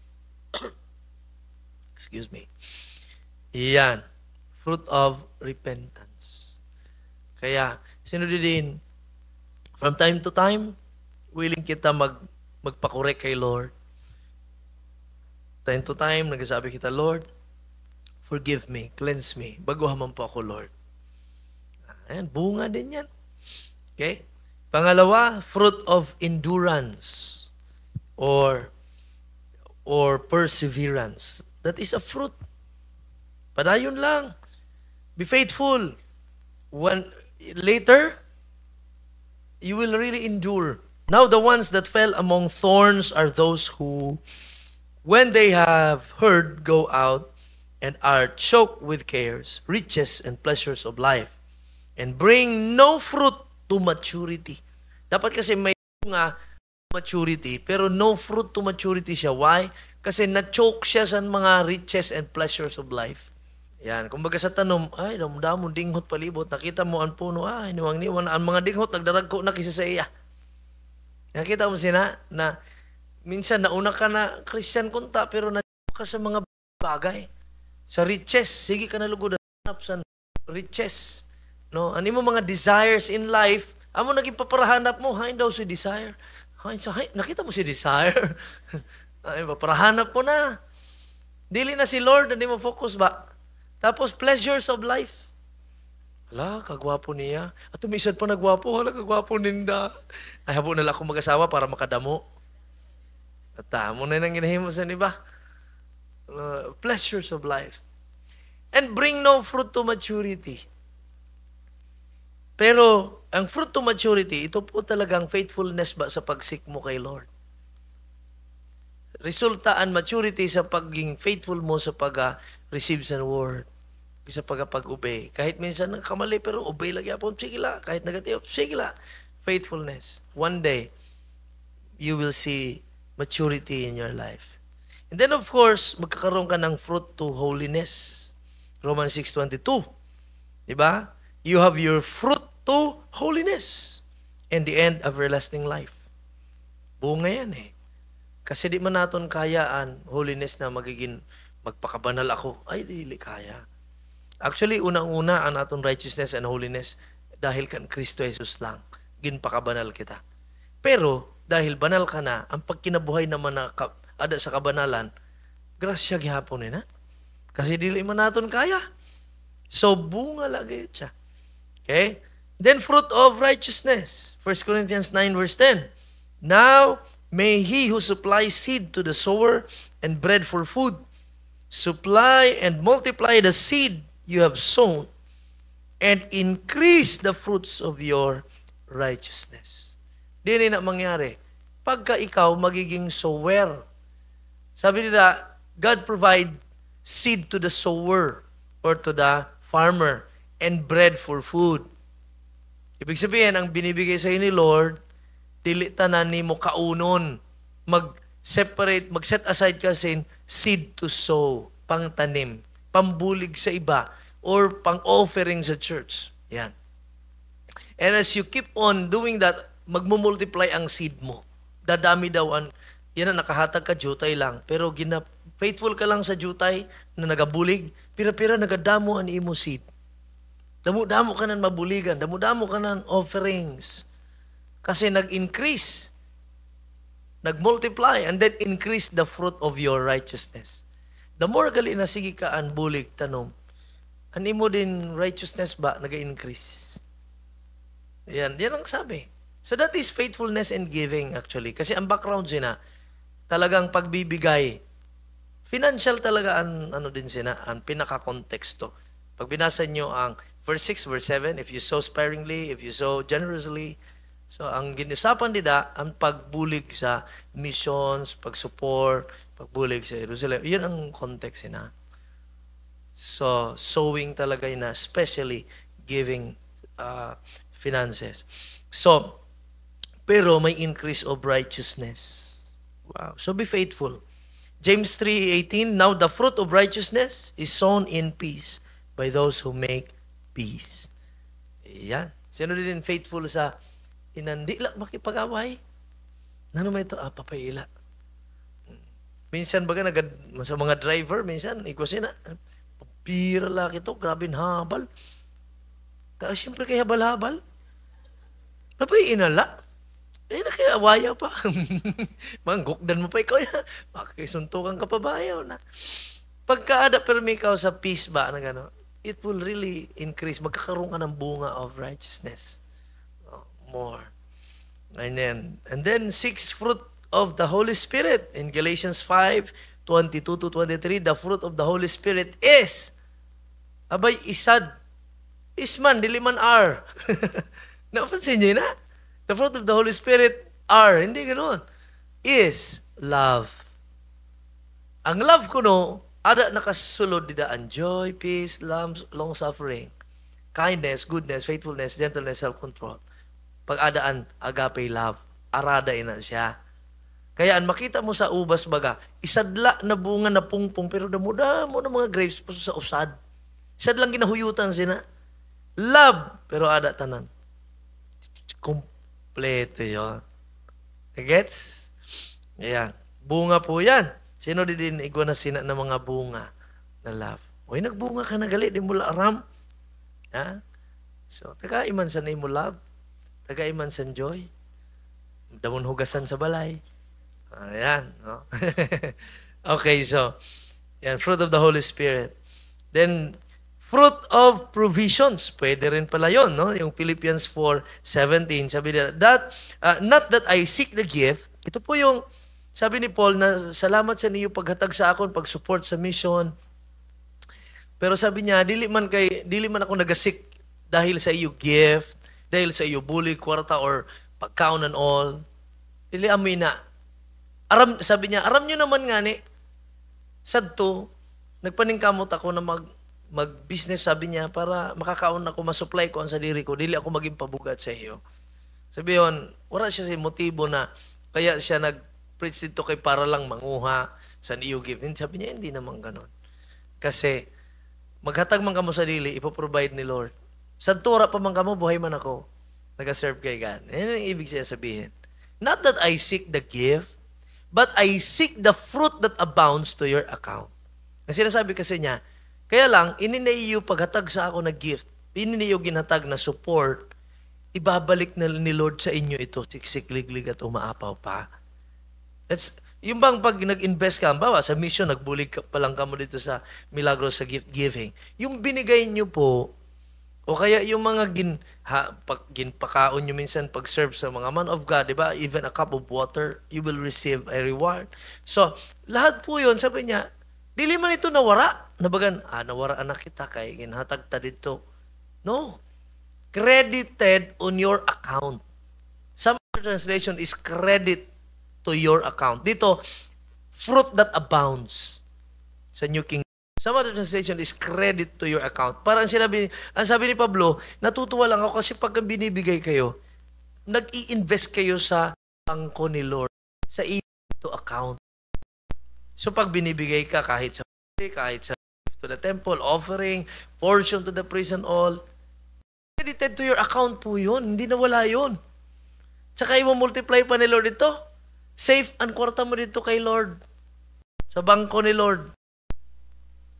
excuse me. Yan. Fruit of repentance. Kaya, sino din, from time to time, willing kita mag, magpakorek kay Lord. Time to time, nagsasabi kita, Lord, forgive me, cleanse me, baguhan man po ako, Lord. Ayan, bunga din yan. Okay? Pangalawa, fruit of endurance or or perseverance. That is a fruit. Padayon lang. Be faithful. When, later, you will really endure. Now the ones that fell among thorns are those who, when they have heard, go out and are choked with cares, riches, and pleasures of life, and bring no fruit to maturity. Dapat kasi may nga maturity, pero no fruit to maturity siya. Why? Kasi na-choke siya sa mga riches and pleasures of life. Yan. Kumbaga sa tanom, ay, damdamo dinghot palibot. Nakita mo ang puno, ay, niwang-niwan. Ang mga dinghot, nagdarag ko na kisa sa iya. Nakita mo sina na minsan nauna ka na Christian kunta pero na ka sa mga bagay. Sa riches, sige ka na lugod sa riches. No, ani mo mga desires in life, amo naging paparahanap mo, hain daw si desire. Hain sa hain, nakita mo si desire. Ay, parahanap mo na. Dili na si Lord, hindi mo focus ba? Tapos pleasures of life. Hala, kagwapo niya. At tumisad pa nagwapo, hala, kagwapo ninda. Ay, habo na lang akong mag-asawa para makadamo. At tamo na nang ginahimo sa iba. Uh, pleasures of life. And bring no fruit to maturity. Pero, ang fruit to maturity, ito po talagang faithfulness ba sa pagsik mo kay Lord? resulta and maturity sa pagiging faithful mo sa pag-receive sa word sa pagpag-obey. Kahit minsan nagkamali, pero obey lang po. sige la. Kahit negative, sige la. Faithfulness. One day, you will see maturity in your life. And then of course, magkakaroon ka ng fruit to holiness. Romans 6.22 Diba? You have your fruit to holiness and the end of everlasting life. Bunga yan eh. Kasi di man naton kayaan, holiness na magiging magpakabanal ako. Ay, dili kaya. Actually, unang-una ang aton righteousness and holiness dahil kan Kristo Jesus lang. Ginpakabanal kita. Pero, dahil banal ka na, ang pagkinabuhay naman na ka, ada sa kabanalan, grasya gihapon na. Kasi dili man naton kaya. So, bunga lagi siya. Okay? Then, fruit of righteousness. 1 Corinthians 9 verse 10. Now, may He who supplies seed to the sower and bread for food supply and multiply the seed you have sown and increase the fruits of your righteousness. Dili na mangyari. Pagka ikaw magiging sower. Sabi nila, God provide seed to the sower or to the farmer and bread for food. Ibig sabihin, ang binibigay sa ni Lord dili tanan nimo kaunon mag separate mag set aside ka kasi seed to sow pangtanim pambulig sa iba or pang offering sa church yan and as you keep on doing that magmumultiply ang seed mo dadami daw ang yan na nakahatag ka jutay lang pero gina faithful ka lang sa jutay na nagabulig pira-pira nagadamo ang imo seed damo-damo ka nan mabuligan damo-damo ka nan offerings kasi nag-increase. Nag-multiply. And then increase the fruit of your righteousness. The more gali na sige ka ang bulik, tanom, ani mo din righteousness ba nag-increase? Yan, yan ang sabi. So that is faithfulness and giving actually. Kasi ang background sina, talagang pagbibigay. Financial talaga ang ano din sina, ang pinaka-konteksto. Pag binasa nyo ang verse 6, verse 7, if you sow sparingly, if you sow generously, So ang ginusapan dida ang pagbulig sa missions, pagsupport, pagbulig sa Jerusalem. Yun ang context na. So sowing talaga na especially giving uh, finances. So pero may increase of righteousness. Wow. So be faithful. James 3:18 Now the fruit of righteousness is sown in peace by those who make peace. Yan. Sino din faithful sa Inandila makipag-away. Nanumay ito, ah, papaila. Minsan baga, nag, sa mga driver, minsan, ikwasin na, pira lang ito, grabing habal. Tapos siyempre kay habal-habal. Napay inala. Eh, nakiawaya pa. Manggukdan mo pa ikaw yan. Makisuntukan ka pa ba yaw na. Pagkaada permi ka sa peace ba, na gano, it will really increase. Magkakaroon ka ng bunga of righteousness more. And then, and then six fruit of the Holy Spirit in Galatians 5, 22 to 23, the fruit of the Holy Spirit is, abay, isad, isman, diliman are. Napansin niyo na? The fruit of the Holy Spirit are, hindi ganoon, is love. Ang love ko no, ada nakasulod di didaan joy, peace, long suffering, kindness, goodness, faithfulness, gentleness, self-control pagadaan agape love. Arada ina siya. Kaya an makita mo sa ubas baga, isadla na bunga na pungpong pero damo-damo ng mga grapes po sa usad. Sad lang ginahuyutan sina. Love, pero ada tanan. Kompleto yon. Gets? Ayan. Bunga po yan. Sino di din igwa na sina ng mga bunga na love? Uy, nagbunga ka na gali, di mo aram. Ha? So, taga iman sa name mo love tagaiman San Joy, damon hugasan sa balay. Ayan, ah, no? okay, so, yan, fruit of the Holy Spirit. Then, fruit of provisions. Pwede rin pala yun, no? Yung Philippians 4:17, sabi nila, that, uh, not that I seek the gift, ito po yung, sabi ni Paul na, salamat sa niyo paghatag sa akon, pag-support sa mission. Pero sabi niya, dili man kay dili man ako nagasik dahil sa iyo gift dahil sa iyo bully, kwarta, or pagkaon and all, Dili ili amina. Aram, sabi niya, aram nyo naman nga ni, sadto, nagpaningkamot ako na mag, mag-business, sabi niya, para makakaon ako, masupply ko ang sarili ko, dili ako maging pabugat sa iyo. Sabi yun, wala siya sa motibo na kaya siya nag-preach dito kay para lang manguha sa iyo give. And sabi niya, hindi naman ganon. Kasi maghatag man ka mo sa dili, ipoprovide ni Lord. Santura pa man kamo, buhay man ako. Nag-serve kay God. Yan ang ibig siya sabihin. Not that I seek the gift, but I seek the fruit that abounds to your account. Ang sinasabi kasi niya, kaya lang, ininaiyo paghatag sa ako na gift, ininaiyo ginhatag na support, ibabalik na ni Lord sa inyo ito, siksikliglig at umaapaw pa. That's, yung bang pag nag-invest ka, bawa sa mission, nagbulig ka pa lang kamo dito sa milagro sa gift giving, yung binigay niyo po, o kaya yung mga gin, ha, pag, ginpakaon nyo minsan pag serve sa mga man of God, di ba? Even a cup of water, you will receive a reward. So, lahat po yun, sabi niya, dili man ito nawara. Nabagan, ah, nawara anak kita kay ginhatag ta dito. No. Credited on your account. Some translation is credit to your account. Dito, fruit that abounds sa New King Some other translation is credit to your account. Parang sinabi, ang sabi ni Pablo, natutuwa lang ako kasi pag binibigay kayo, nag-i-invest kayo sa bangko ni Lord, sa to account. So pag binibigay ka kahit sa kahit sa to the temple, offering, portion to the priest and all, credited to your account po yun. Hindi nawala yun. Tsaka i-multiply pa ni Lord ito. Safe ang kwarta mo dito kay Lord. Sa bangko ni Lord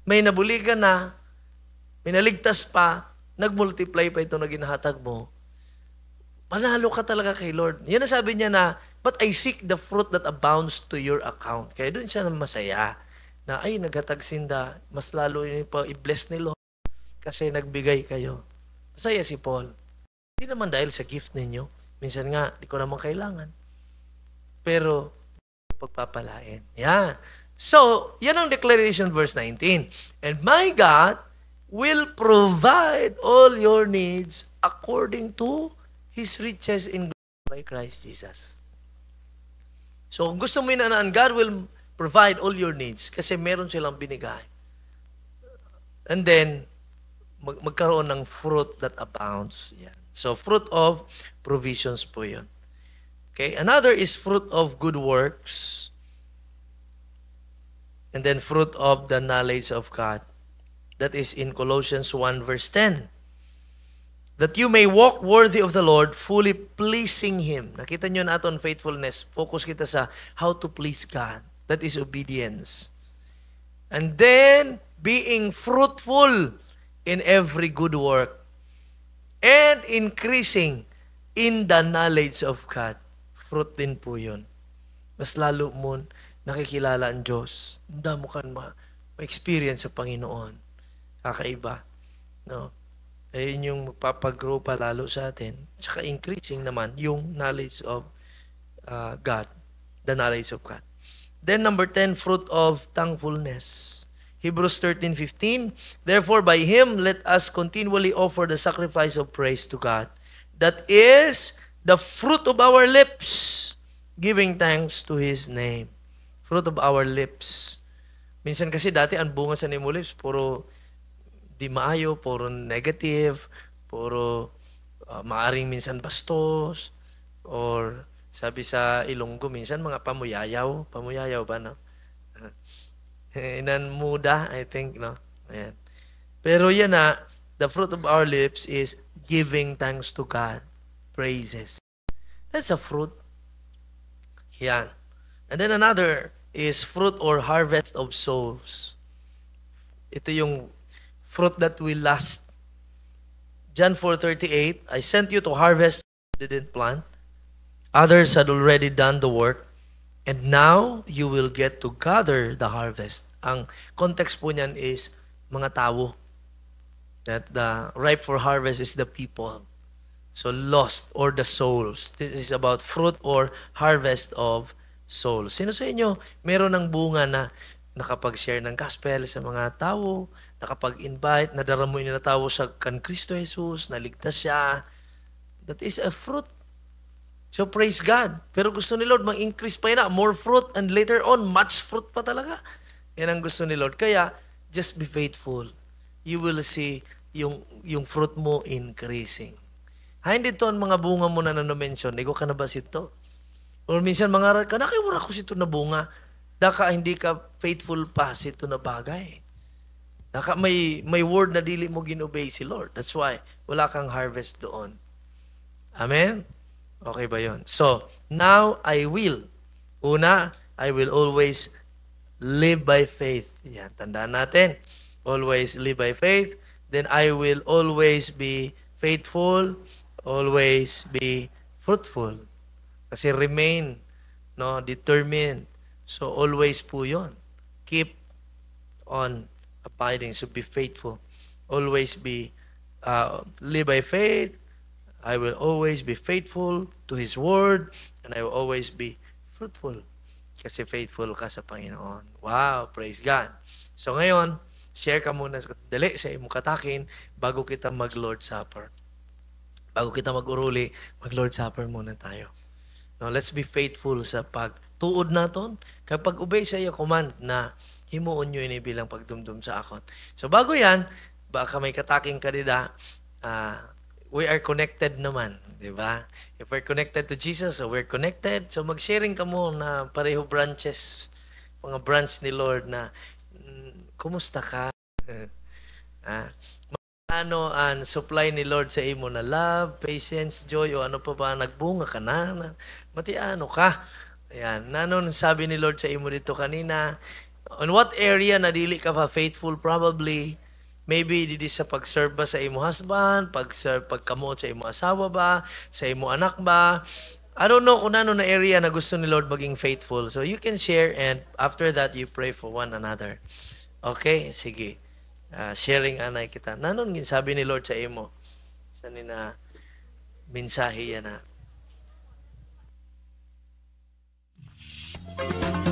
may nabuligan na, may naligtas pa, nagmultiply pa ito na ginahatag mo, panalo ka talaga kay Lord. Yan ang sabi niya na, but I seek the fruit that abounds to your account. Kaya doon siya na masaya na ay naghatag sinda, mas lalo yun pa i-bless ni Lord kasi nagbigay kayo. Masaya si Paul. Hindi naman dahil sa gift ninyo. Minsan nga, di ko naman kailangan. Pero, pagpapalain. Yan. So, yan ang declaration verse 19. And my God will provide all your needs according to His riches in glory by Christ Jesus. So, gusto mo yun na God will provide all your needs kasi meron silang binigay. And then, mag- magkaroon ng fruit that abounds. Yan. So, fruit of provisions po yun. Okay? Another is fruit of good works And then fruit of the knowledge of God. That is in Colossians 1 verse 10. That you may walk worthy of the Lord, fully pleasing Him. Nakita nyo na aton faithfulness. Focus kita sa how to please God. That is obedience. And then, being fruitful in every good work. And increasing in the knowledge of God. Fruit din po yun. Mas lalo mo nakikilala ang Diyos. Damukan ma, ma-experience sa Panginoon. Kakaiba. No? Ayun yung magpapagrow pa lalo sa atin. Saka increasing naman yung knowledge of uh, God. The knowledge of God. Then number 10, fruit of thankfulness. Hebrews 13:15 Therefore by him let us continually offer the sacrifice of praise to God that is the fruit of our lips giving thanks to his name fruit of our lips. Minsan kasi dati ang bunga sa name lips, puro di maayo, puro negative, puro uh, maaring minsan bastos, or sabi sa Ilonggo, minsan mga pamuyayaw. Pamuyayaw ba, no? Ah. Inan muda, I think, no? Ayan. Pero yan na, ah, the fruit of our lips is giving thanks to God. Praises. That's a fruit. Yan. And then another, is fruit or harvest of souls. Ito yung fruit that will last. John 4.38, I sent you to harvest you didn't plant. Others had already done the work. And now, you will get to gather the harvest. Ang context po niyan is mga tao. That the ripe for harvest is the people. So lost or the souls. This is about fruit or harvest of soul. Sino sa inyo meron ng bunga na nakapag-share ng gospel sa mga tao, nakapag-invite, nadaramo niya na tao sa kan Kristo Jesus, naligtas siya. That is a fruit. So praise God. Pero gusto ni Lord mag-increase pa na, more fruit and later on, much fruit pa talaga. Yan ang gusto ni Lord. Kaya, just be faithful. You will see yung, yung fruit mo increasing. hindi to ang mga bunga mo na nanomension. Ikaw ka na ba sito? O minsan mangaral ka, nakiwara ko sito na bunga. Daka hindi ka faithful pa sito na bagay. Daka may, may word na dili mo ginobey si Lord. That's why wala kang harvest doon. Amen? Okay ba yon? So, now I will. Una, I will always live by faith. Yan, tandaan natin. Always live by faith. Then I will always be faithful, always be fruitful. Kasi remain, no, determined. So always po 'yon. Keep on abiding, so be faithful. Always be uh, live by faith. I will always be faithful to His Word and I will always be fruitful kasi faithful ka sa Panginoon. Wow, praise God. So ngayon, share ka muna sa dali sa imong katakin bago kita mag Lord Supper. Bago kita mag-uruli, mag Lord Supper muna tayo. No, let's be faithful sa pagtuod naton kapag obey sa iyo command na himuon nyo ini bilang pagdumdum sa akon. So bago yan, baka may kataking kanida, uh, ah, we are connected naman, di ba? If we're connected to Jesus, so we're connected. So mag-sharing ka mo na pareho branches, mga branch ni Lord na, hmm, kumusta ka? ah, ano an supply ni Lord sa imo na love, patience, joy o ano pa ba nagbunga ka na. Mati ano ka? Ayan, nanon sabi ni Lord sa imo dito kanina, on what area na dili ka pa faithful probably maybe didi sa pag-serve ba sa imo husband, pag-serve pagkamuot sa imo asawa ba, sa imo anak ba. I don't know kung ano na area na gusto ni Lord maging faithful. So you can share and after that you pray for one another. Okay, sige uh, sharing anay kita. Nanon gin sabi ni Lord sa imo sa nina mensahe yan Thank you.